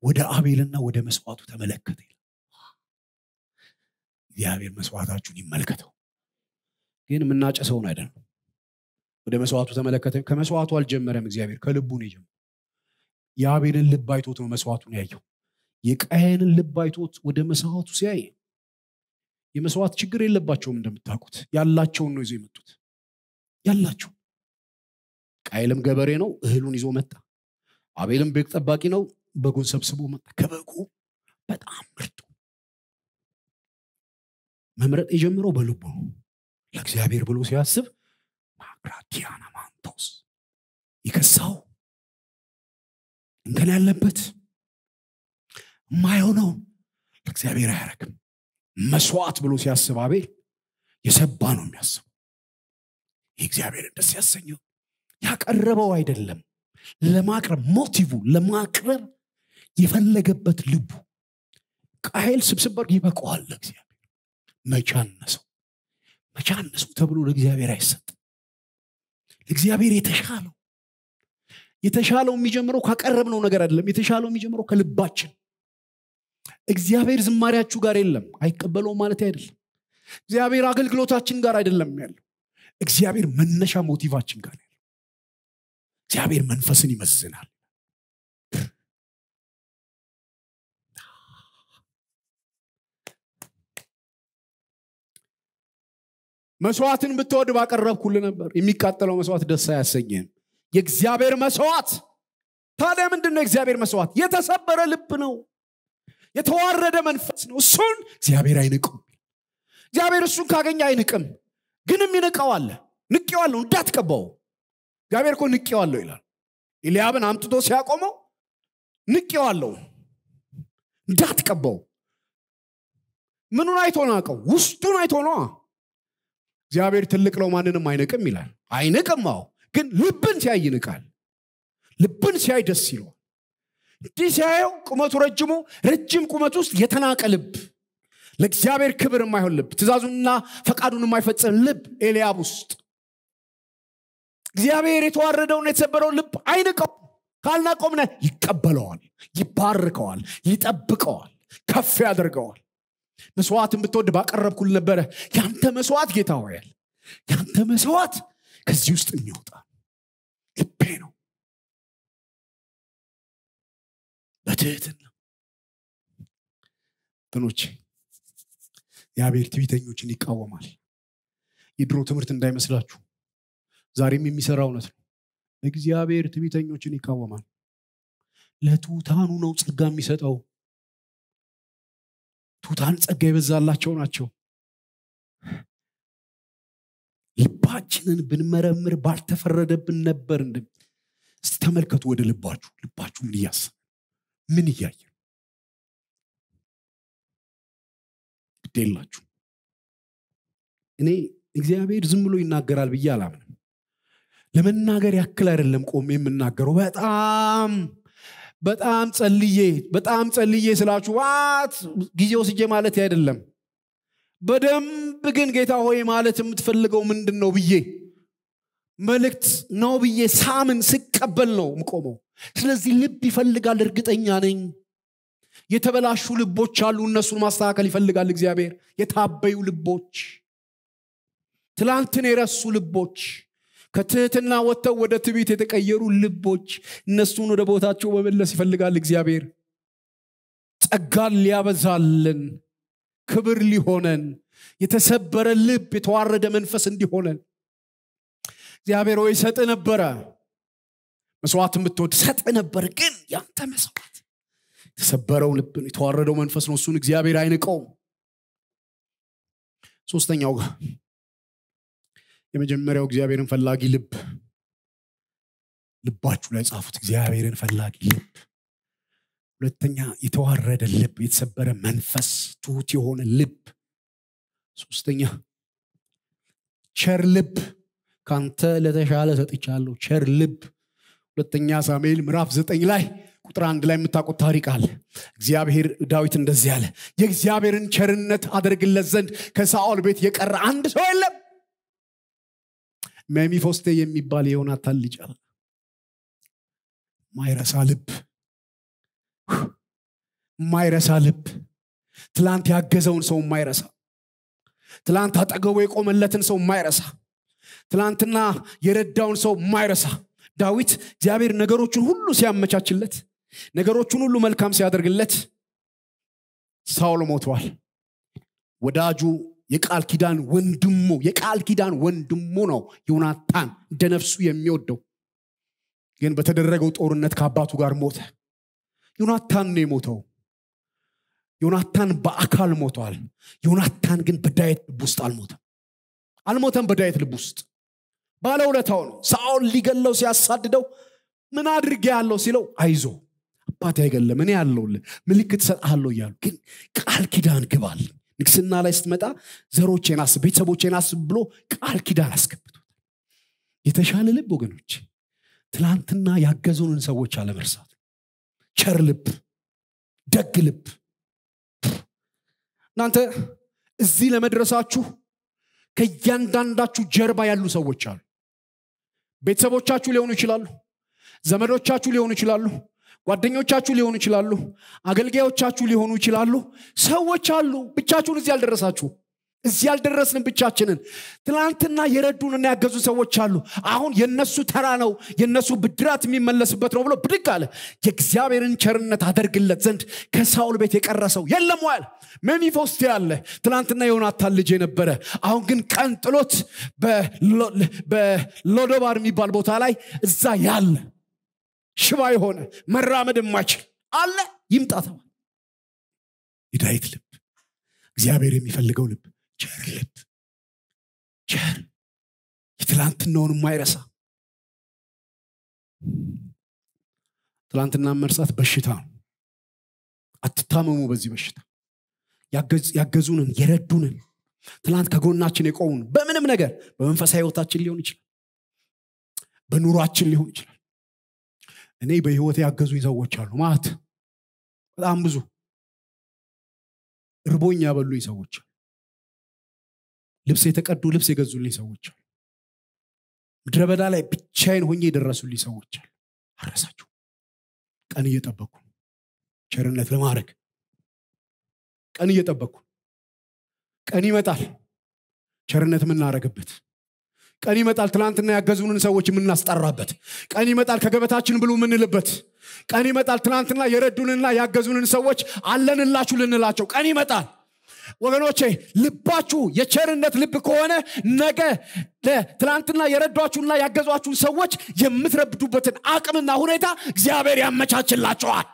ወደ አቤልና ወደ መስዋዕቱ ተመለከተ ይል እግዚአብሔር መስዋዕታችሁን ይመልከተው ግን የምናጨሰውን አይደለም ወደ መስዋዕቱ ተመለከተ ከመስዋዕቱ አልጀመረም እግዚአብሔር ከልቡ የጀመረ የአቤልን ልብ አይቶት ነው መስዋዕቱን ያየው የቃየንን ልብ አይቶት ወደ መስዋዕቱ ሲያይ የመስዋዕት ችግር የለባቸውም እንደምታውቁት ያላቸውን ነው ይዘው የመጡት ያላቸው ቃይልም ገበሬ ነው፣ እህሉን ይዞ መጣ። አቤልም በግ ጠባቂ ነው፣ በጎን ሰብስቦ መጣ። ከበጉ በጣም ምርጡ መምረጥ የጀምረው በልቡ ነው። ለእግዚአብሔር ብሎ ሲያስብ ማግራቲያና ማንቶስ ይከሳው እንትን ያለበት የማይሆነው ለእግዚአብሔር አያረግም። መስዋዕት ብሎ ሲያስብ አቤል የሰባ ነው የሚያስበው። ይህ እግዚአብሔርን ደስ ያሰኘው ያቀረበው አይደለም ለማቅረብ ሞቲቭ ለማቅረብ የፈለገበት ልቡ ቃይል ስብስበር ይበቀዋል ለእግዚአብሔር መቻነሰው መቻነሰው ተብሎ ለእግዚአብሔር አይሰጥም ለእግዚአብሔር የተሻለው የተሻለው የሚጀምረው ካቀረብነው ነገር አይደለም የተሻለው የሚጀምረው ከልባችን እግዚአብሔር ዝማሪያችሁ ጋር የለም አይቀበለው ማለት አይደለም እግዚአብሔር አገልግሎታችን ጋር አይደለም ያለው እግዚአብሔር መነሻ ሞቲቫችን ጋር እግዚአብሔር መንፈስን ይመዝናል መስዋዕትን ብትወድ ባቀረብኩል ነበር የሚቃጠለው መስዋዕት ደስ አያሰኝም የእግዚአብሔር መስዋዕት ታዲያ ምንድን ነው እግዚአብሔር መስዋዕት የተሰበረ ልብ ነው የተዋረደ መንፈስ ነው እሱን እግዚአብሔር አይንቅም እግዚአብሔር እሱን ካገኘ አይንቅም ግንም ይንቀዋለ ንቄዋለሁ እንዳትቀባው እግዚአብሔር እኮ ንቄዋለሁ ይላል ኢልያብን አምጥቶ ሲያቆመው ንቄዋለሁ እንዳትቀባው ምኑን አይቶ ናቀው ውስጡን አይቶ ነዋ እግዚአብሔር ትልቅ ነው ማንንም አይንቅም ይላል አይንቅም አዎ ግን ልብን ሲያይ ይንቃል ልብን ሲያይ ደስ ይለዋል እንዲህ ሲያየው ቁመቱ ረጅሙ ረጅም ቁመት ውስጥ የተናቀ ልብ ለእግዚአብሔር ክብር የማይሆን ልብ ትእዛዙንና ፈቃዱን የማይፈጽም ልብ ኤልያብ ውስጥ እግዚአብሔር የተዋረደውን የተሰበረውን ልብ አይንቀው ካልናቆምነ ይቀበለዋል ይባርከዋል ይጠብቀዋል ከፍ ያደርገዋል መስዋዕትን ብትወድ ባቀረብኩል ነበረ ያንተ መስዋዕት ጌታ ሆያል ያንተ መስዋዕት ከዚህ ውስጥ የሚወጣ ልቤ ነው በትህትና ትኖች የአቤል ትቢተኞችን ይቃወማል የድሮ ትምህርት እንዳይመስላችሁ ዛሬም የሚሰራው እውነት ነው። እግዚአብሔር ትቢተኞችን ይቃወማል፣ ለቱታኑ ነው ጸጋ የሚሰጠው። ቱታን ጸጋ የበዛላቸው ናቸው። ልባችንን ብንመረምር ባልተፈረደብን ነበር። እንደ ተመልከቱ ወደ ልባችሁ፣ ልባችሁ ምን እያሰበ ምን እያየ ግዴላችሁ እኔ እግዚአብሔር ዝም ብሎ ይናገራል ብዬ አላምንም። ለመናገር ያክል አይደለም ቆም የምናገረው በጣም በጣም ጸልዬ በጣም ጸልዬ ስላችሁ ዋት ጊዜ ወስጄ ማለት አይደለም በደንብ ግን ጌታ ሆይ ማለት የምትፈልገው ምንድን ነው ብዬ መልእክት ነው ብዬ ሳምን ስቀበል ነው ምቆመው ስለዚህ ልብ ይፈልጋል እርግጠኛ ነኝ የተበላሹ ልቦች አሉ እነሱን ማስተካከል ይፈልጋል እግዚአብሔር የታበዩ ልቦች ትላንትን የረሱ ልቦች ከትህትና ወጥተው ወደ ትቢት የተቀየሩ ልቦች እነሱን ወደ ቦታቸው መመለስ ይፈልጋል እግዚአብሔር ጸጋን ሊያበዛልን ክብር ሊሆነን የተሰበረ ልብ የተዋረደ መንፈስ እንዲሆነን እግዚአብሔር ወይ ሰጥ ነበረ መስዋዕት የምትወድ ሰጥ ነበር ግን ያንተ መስዋዕት የተሰበረው ልብ የተዋረደው መንፈስ ነው እሱን እግዚአብሔር አይንቀውም ሶስተኛው ጋር የመጀመሪያው እግዚአብሔርን ፈላጊ ልብ ልባችሁ ላይ ጻፉት እግዚአብሔርን ፈላጊ ልብ ሁለተኛ የተዋረደ ልብ የተሰበረ መንፈስ ትሁት የሆነ ልብ ሶስተኛ ቸር ልብ ካንተ ለተሻለ ሰጥቻለሁ ቸር ልብ ሁለተኛ ሳሙኤል ምዕራፍ ዘጠኝ ላይ ቁጥር አንድ ላይ የምታቆት ታሪክ አለ እግዚአብሔር ዳዊት እንደዚህ አለ የእግዚአብሔርን ቸርነት አደርግለት ዘንድ ከሳኦል ቤት የቀረ አንድ ሰው የለም ሜሚፎስቴ የሚባል የዮናታን ልጅ አለ ማይረሳ ልብ ማይረሳ ልብ ትላንት ያገዘውን ሰው ማይረሳ ትላንት አጠገቡ የቆመለትን ሰው ማይረሳ ትላንትና የረዳውን ሰው ማይረሳ ዳዊት እግዚአብሔር ነገሮችን ሁሉ ሲያመቻችለት ነገሮችን ሁሉ መልካም ሲያደርግለት ሳውል ሞተዋል ወዳጁ የቃል ኪዳን ወንድሞ የቃል ኪዳን ወንድሞ ነው ዮናታን እንደ ነፍሱ የሚወደው ግን በተደረገው ጦርነት ከአባቱ ጋር ሞተ ዮናታን ነው የሞተው ዮናታን በአካል ሞቷል ዮናታን ግን በዳየት ልብ ውስጥ አልሞተም አልሞተም በዳየት ልብ ውስጥ ባለውለታው ነው ሳኦል ሊገለው ሲያሳድደው ምን አድርጌ ያለው ሲለው አይዞ አባት አይገለም እኔ ያለውልን ምልክት ሰጥሃለሁ እያሉ ግን ቃል ኪዳን ግባል ንግስና ላይ ስትመጣ ዘሮቼን አስብ ቤተሰቦቼን አስብ ብሎ ቃል ኪዳን አስገብቶታል የተሻለ ልብ ወገኖች ትላንትና ያገዙንን ሰዎች አለመርሳት ቸር ልብ ደግ ልብ እናንተ እዚህ ለመድረሳችሁ ከእያንዳንዳችሁ ጀርባ ያሉ ሰዎች አሉ ቤተሰቦቻችሁ ሊሆኑ ይችላሉ ዘመዶቻችሁ ሊሆኑ ይችላሉ ጓደኞቻችሁ ሊሆኑ ይችላሉ፣ አገልጋዮቻችሁ ሊሆኑ ይችላሉ። ሰዎች አሉ። ብቻችሁን እዚህ አልደረሳችሁ። እዚህ ያልደረስን ብቻችንን። ትናንትና የረዱንና ያገዙ ሰዎች አሉ። አሁን የነሱ ተራ ነው፣ የነሱ ብድራት የሚመለስበት ነው ብሎ ብድግ አለ። የእግዚአብሔርን ቸርነት አደርግለት ዘንድ ከሳውል ቤት የቀረሰው የለም ዋል ሜኒፎስቴ አለ። ትናንትና ልጅ የነበረ አሁን ግን ቀን ጥሎት በሎዶባር የሚባል ቦታ ላይ እዛ ያለ ሽባ የሆነ መራመድ የማይችል አለ ይምጣ ተባለ የዳዊት ልብ እግዚአብሔር የሚፈልገው ልብ ቸር ልብ ቸር የትላንትናውን የማይረሳ ትላንትና መርሳት በሽታ ነው አትታመሙ በዚህ በሽታ ያገዙንን የረዱንን ትላንት ከጎናችን የቆሙን በምንም ነገር በመንፈሳዊ ህይወታችን ሊሆን ይችላል በኑሯችን ሊሆን ይችላል እኔ በህይወት ያገዙኝ ሰዎች አሉ ማለት በጣም ብዙ እርቦኝ ያበሉኝ ሰዎች ልብስ የተቀዱ ልብስ የገዙልኝ ሰዎች አሉ ምድረ በዳ ላይ ብቻዬን ሆኜ የደረሱልኝ ሰዎች አሉ አረሳቸው ቀን እየጠበኩ ቸርነት ለማድረግ ቀን እየጠበኩ ቀን ይመጣል ቸርነት የምናደረግበት ቀን ይመጣል ትናንትና ያገዙንን ሰዎች የምናስጠራበት ቀን ይመጣል ከገበታችን ብሉ የምንልበት ቀን ይመጣል ትናንትና የረዱንና ያገዙንን ሰዎች አለንላችሁ ልንላቸው ቀን ይመጣል ወገኖቼ ልባችሁ የቸርነት ልብ ከሆነ ነገ ትናንትና የረዷችሁና ያገዟችሁን ሰዎች የምትረብዱበትን አቅምና ሁኔታ እግዚአብሔር ያመቻችላቸዋል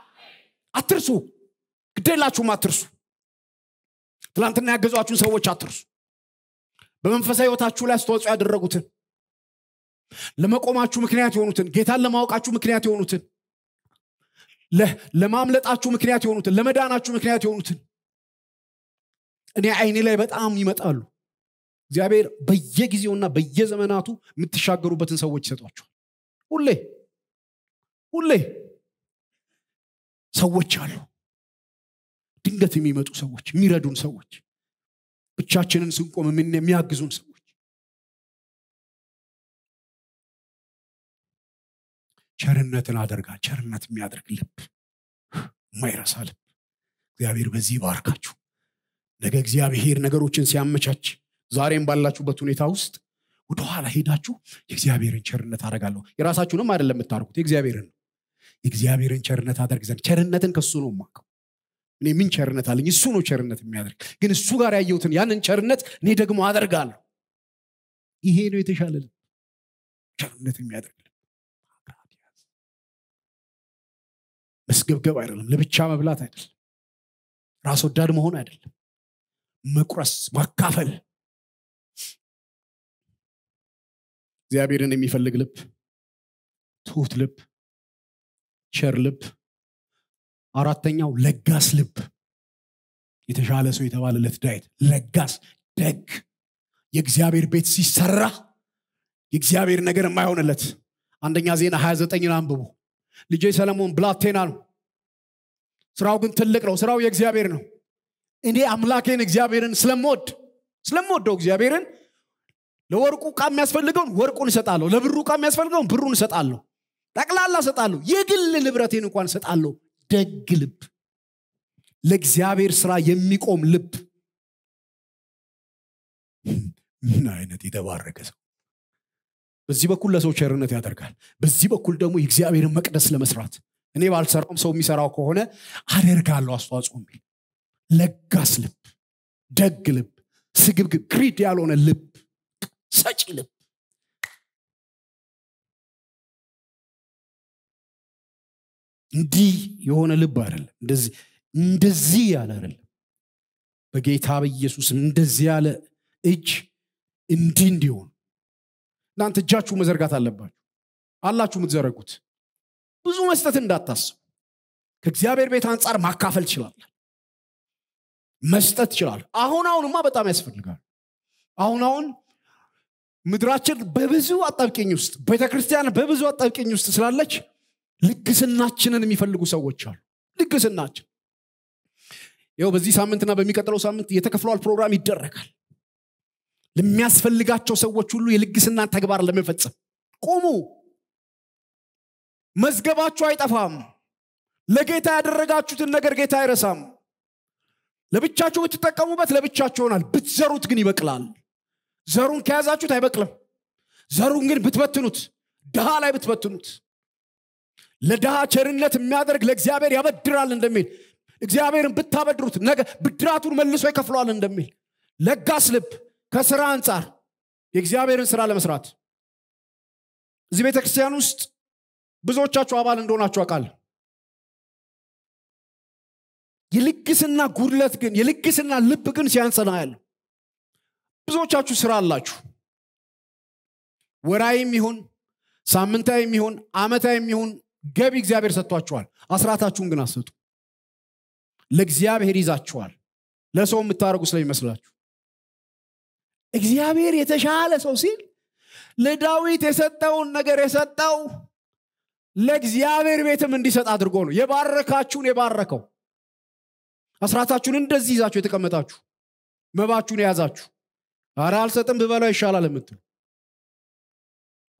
አትርሱ ግዴላችሁም አትርሱ ትናንትና ያገዟችሁን ሰዎች አትርሱ በመንፈሳዊ ህይወታችሁ ላይ አስተዋጽኦ ያደረጉትን ለመቆማችሁ ምክንያት የሆኑትን ጌታን ለማወቃችሁ ምክንያት የሆኑትን ለማምለጣችሁ ምክንያት የሆኑትን ለመዳናችሁ ምክንያት የሆኑትን እኔ አይኔ ላይ በጣም ይመጣሉ እግዚአብሔር በየጊዜውና በየዘመናቱ የምትሻገሩበትን ሰዎች ይሰጧቸዋል ሁሌ ሁሌ ሰዎች አሉ ድንገት የሚመጡ ሰዎች የሚረዱን ሰዎች ብቻችንን ስንቆም ምን የሚያግዙን ሰዎች ቸርነትን አደርጋ ቸርነት የሚያደርግ ልብ የማይረሳ ልብ እግዚአብሔር በዚህ ባርካችሁ ነገ እግዚአብሔር ነገሮችን ሲያመቻች ዛሬም ባላችሁበት ሁኔታ ውስጥ ወደኋላ ሄዳችሁ የእግዚአብሔርን ቸርነት አደርጋለሁ የራሳችሁንም አይደለም የምታደርጉት የእግዚአብሔርን ነው የእግዚአብሔርን ቸርነት አደርግ ዘንድ ቸርነትን ከሱ ነው ማቀው እኔ ምን ቸርነት አለኝ እሱ ነው ቸርነት የሚያደርግ ግን እሱ ጋር ያየሁትን ያንን ቸርነት እኔ ደግሞ አደርጋለሁ ይሄ ነው የተሻለል ቸርነት የሚያደርግልን መስገብገብ አይደለም ለብቻ መብላት አይደለም ራስ ወዳድ መሆን አይደለም መቁረስ ማካፈል እግዚአብሔርን የሚፈልግ ልብ ትሁት ልብ ቸር ልብ አራተኛው ለጋስ ልብ የተሻለ ሰው የተባለለት ዳይት ለጋስ ደግ የእግዚአብሔር ቤት ሲሰራ የእግዚአብሔር ነገር የማይሆንለት አንደኛ ዜና 29 አንብቡ ልጄ ሰለሞን ብላቴና ነው ስራው ግን ትልቅ ነው ስራው የእግዚአብሔር ነው እኔ አምላኬን እግዚአብሔርን ስለምወድ ስለምወደው እግዚአብሔርን ለወርቁ ቃ የሚያስፈልገውን ወርቁን እሰጣለሁ ለብሩ ቃ የሚያስፈልገውን ብሩን እሰጣለሁ ጠቅላላ እሰጣለሁ የግል ንብረቴን እንኳን እሰጣለሁ ደግ ልብ፣ ለእግዚአብሔር ስራ የሚቆም ልብ። ምን አይነት የተባረከ ሰው! በዚህ በኩል ለሰው ቸርነት ያደርጋል፣ በዚህ በኩል ደግሞ የእግዚአብሔርን መቅደስ ለመስራት እኔ ባልሰራም ሰው የሚሰራው ከሆነ አደርጋለሁ አስተዋጽኦ የሚል ለጋስ ልብ፣ ደግ ልብ፣ ስግብግብ ክሪድ ያልሆነ ልብ፣ ሰጪ ልብ እንዲህ የሆነ ልብ አይደለም እንደዚህ እንደዚህ ያለ አይደለም በጌታ በኢየሱስም እንደዚህ ያለ እጅ እንዲህ እንዲሆን እናንተ እጃችሁ መዘርጋት አለባችሁ አላችሁ የምትዘረጉት ብዙ መስጠት እንዳታስብ ከእግዚአብሔር ቤት አንጻር ማካፈል ችላለን መስጠት ይችላል አሁን አሁንማ በጣም ያስፈልጋል አሁን አሁን ምድራችን በብዙ አጣብቂኝ ውስጥ ቤተክርስቲያን በብዙ አጣብቂኝ ውስጥ ስላለች ልግስናችንን የሚፈልጉ ሰዎች አሉ ልግስናችን ይው በዚህ ሳምንትና በሚቀጥለው ሳምንት የተከፍለዋል ፕሮግራም ይደረጋል ለሚያስፈልጋቸው ሰዎች ሁሉ የልግስና ተግባር ለመፈጸም ቁሙ መዝገባችሁ አይጠፋም ለጌታ ያደረጋችሁትን ነገር ጌታ አይረሳም ለብቻችሁ ብትጠቀሙበት ለብቻችሁ ይሆናል ብትዘሩት ግን ይበቅላል ዘሩን ከያዛችሁት አይበቅልም ዘሩን ግን ብትበትኑት ድሃ ላይ ብትበትኑት ለድሃ ቸርነት የሚያደርግ ለእግዚአብሔር ያበድራል እንደሚል እግዚአብሔርን ብታበድሩት ነገ ብድራቱን መልሶ ይከፍለዋል እንደሚል ለጋስ ልብ ከስራ አንጻር የእግዚአብሔርን ስራ ለመስራት እዚህ ቤተ ክርስቲያን ውስጥ ብዙዎቻችሁ አባል እንደሆናችሁ አቃል የልግስና ጉድለት ግን የልግስና ልብ ግን ሲያንሰና ያለው ብዙዎቻችሁ ስራ አላችሁ። ወራይም ይሁን ሳምንታዊም ይሁን አመታዊም ይሁን ገቢ እግዚአብሔር ሰጥቷችኋል አስራታችሁን ግን አሰጡ ለእግዚአብሔር ይዛችኋል ለሰው የምታደረጉ ስለሚመስላችሁ እግዚአብሔር የተሻለ ሰው ሲል ለዳዊት የሰጠውን ነገር የሰጠው ለእግዚአብሔር ቤትም እንዲሰጥ አድርጎ ነው የባረካችሁን የባረከው አስራታችሁን እንደዚህ ይዛችሁ የተቀመጣችሁ መባችሁን የያዛችሁ አረ አልሰጥም ብበላው ይሻላል የምትሉ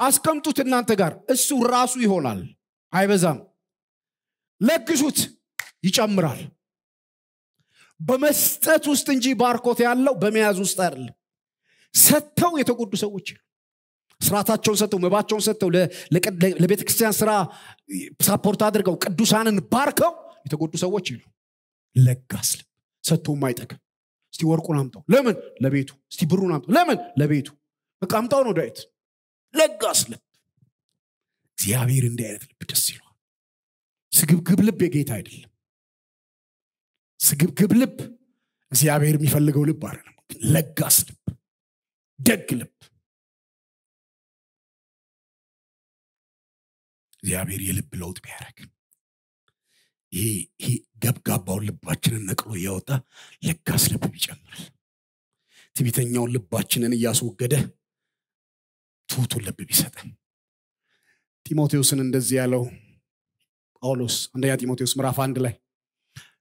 አስቀምጡት እናንተ ጋር እሱ ራሱ ይሆናል አይበዛም። ለግሱት፣ ይጨምራል። በመስጠት ውስጥ እንጂ ባርኮት ያለው በመያዝ ውስጥ አይደል። ሰጥተው የተጎዱ ሰዎች ስርዓታቸውን ሰጥተው መባቸውን ሰጥተው ለቤተ ክርስቲያን ስራ ሳፖርት አድርገው ቅዱሳንን ባርከው የተጎዱ ሰዎች ይሉ ለጋስ ልብ ሰጥቶ የማይጠቅም እስቲ ወርቁን አምጠው ለምን ለቤቱ እስቲ ብሩን አምጠው ለምን ለቤቱ በቃ አምጣው ነው ዳዊት ለጋስ ልብ እግዚአብሔር እንዲህ አይነት ልብ ደስ ይለዋል ስግብግብ ልብ የጌታ አይደለም ስግብግብ ልብ እግዚአብሔር የሚፈልገው ልብ አይደለም ለጋስ ልብ ደግ ልብ እግዚአብሔር የልብ ለውጥ ቢያደረግ ይሄ ገብጋባውን ልባችንን ነቅሎ እያወጣ ለጋስ ልብ ይጨምራል ትቢተኛውን ልባችንን እያስወገደ ትሁቱን ልብ ቢሰጠን ጢሞቴዎስን እንደዚህ ያለው ጳውሎስ አንደኛ ጢሞቴዎስ ምራፍ አንድ ላይ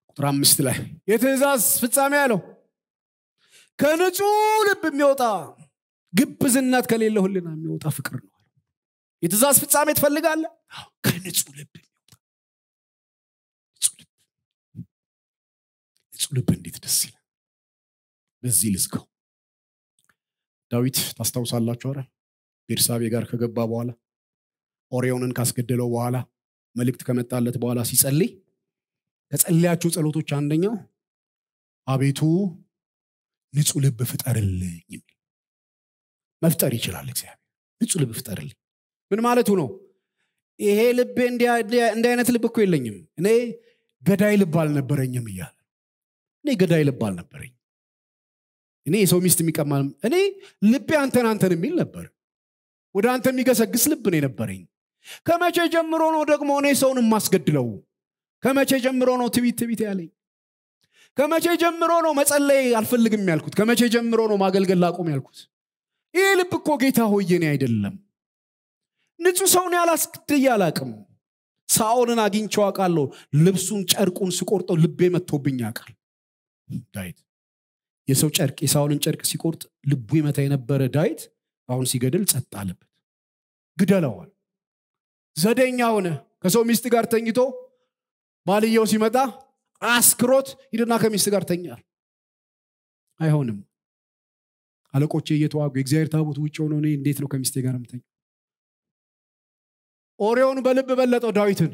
ቁጥር አምስት ላይ የትእዛዝ ፍጻሜ ያለው ከንጹ ልብ የሚወጣ ግብዝነት ከሌለ ህልና የሚወጣ ፍቅር ነው የትእዛዝ ፍጻሜ ትፈልጋለ ከንጹ ልብ ንጹ ልብ እንዴት ደስ ይላል በዚህ ልዝገው ዳዊት ታስታውሳላችሁ አረ ቤርሳቤ ጋር ከገባ በኋላ ኦሪዮንን ካስገደለው በኋላ መልእክት ከመጣለት በኋላ ሲጸልይ ከጸለያቸው ጸሎቶች አንደኛው አቤቱ ንጹህ ልብ ፍጠርልኝ መፍጠር ይችላል እግዚአብሔር ንጹህ ልብ ፍጠርልኝ ምን ማለቱ ነው ይሄ ልቤ እንዲህ አይነት ልብ እኮ የለኝም እኔ ገዳይ ልብ አልነበረኝም እያለ እኔ ገዳይ ልብ አልነበረኝ እኔ የሰው ሚስት የሚቀማል እኔ ልቤ አንተን አንተን የሚል ነበር ወደ አንተ የሚገሰግስ ልብ ነው የነበረኝ ከመቼ ጀምሮ ነው ደግሞ እኔ ሰውን የማስገድለው? ከመቼ ጀምሮ ነው ትቢት ትቢት ያለኝ? ከመቼ ጀምሮ ነው መጸለይ አልፈልግም ያልኩት? ከመቼ ጀምሮ ነው ማገልገል ላቁም ያልኩት? ይህ ልብ እኮ ጌታ ሆይ እኔ አይደለም። ንጹህ ሰውን ያላስገድዬ አላቅም። ሳኦልን አግኝቸው አውቃለሁ። ልብሱን ጨርቁን ስቆርጠው ልቤ መጥቶብኝ ያውቃል። ዳይት የሰው ጨርቅ የሳኦልን ጨርቅ ሲቆርጥ ልቡ ይመታ የነበረ ዳይት አሁን ሲገድል ጸጥ አለበት። ግደለዋል። ዘደኛ ሆነ። ከሰው ሚስት ጋር ተኝቶ ባልየው ሲመጣ አስክሮት ሂድና ከሚስት ጋር ተኛል። አይሆንም። አለቆቼ እየተዋጉ የእግዚአብሔር ታቦት ውጭ ሆኖ እኔ እንዴት ነው ከሚስቴ ጋር ምተኝ? ኦሪዮን በልብ በለጠው ዳዊትን።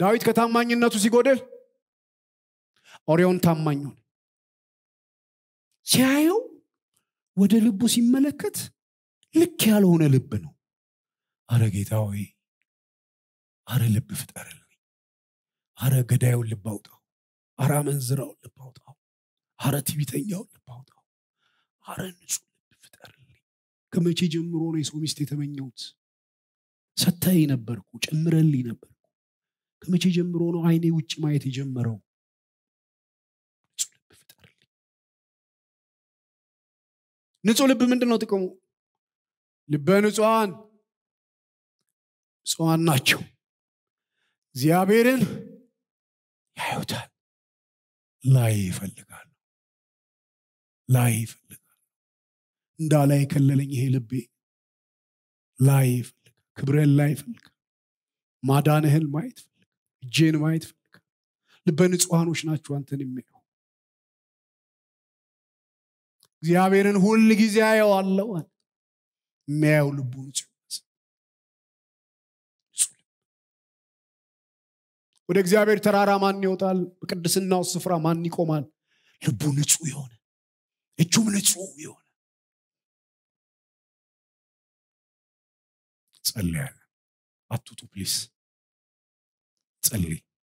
ዳዊት ከታማኝነቱ ሲጎድል ኦሪዮን ታማኝ ሆነ። ሲያየው ወደ ልቡ ሲመለከት ልክ ያልሆነ ልብ ነው። አረ ጌታ ሆይ፣ አረ ልብ ፍጠርልኝ፣ አረ ገዳዩን ልብ አውጣው፣ አረ አመንዝራውን ልብ አውጣው፣ አረ ትቢተኛው ልብ አውጣው፣ አረ ንጹህ ልብ ፍጠርልኝ። ከመቼ ጀምሮ ነው የሰው ሚስት የተመኘሁት? ሰታይ ነበርኩ፣ ጨምረልኝ ነበርኩ። ከመቼ ጀምሮ ነው አይኔ ውጭ ማየት የጀመረው? ንጹህ ልብ ፍጠርልኝ። ንጹህ ልብ ምንድን ነው ጥቅሙ? ልበ ንጹሐን ጽዋን ናቸው እግዚአብሔርን ያዩታል ላይ ይፈልጋሉ ላይ ይፈልጋሉ እንዳላይ የከለለኝ ይሄ ልቤ ላይ ይፈልጋል ክብረን ላይ ይፈልጋል ማዳንህን ማየት ፈልጋል እጄን ማየት ፈልጋል ልበ ንጹሐኖች ናቸው አንተን የሚያዩ እግዚአብሔርን ሁል ጊዜ አየዋለዋል የሚያየው ልቡ ንጹ ወደ እግዚአብሔር ተራራ ማን ይወጣል በቅድስናው ስፍራ ማን ይቆማል ልቡ ንጹህ የሆነ እጁም ንጹህ የሆነ ጸልያለ አቱቱ ፕሊስ ጸልይ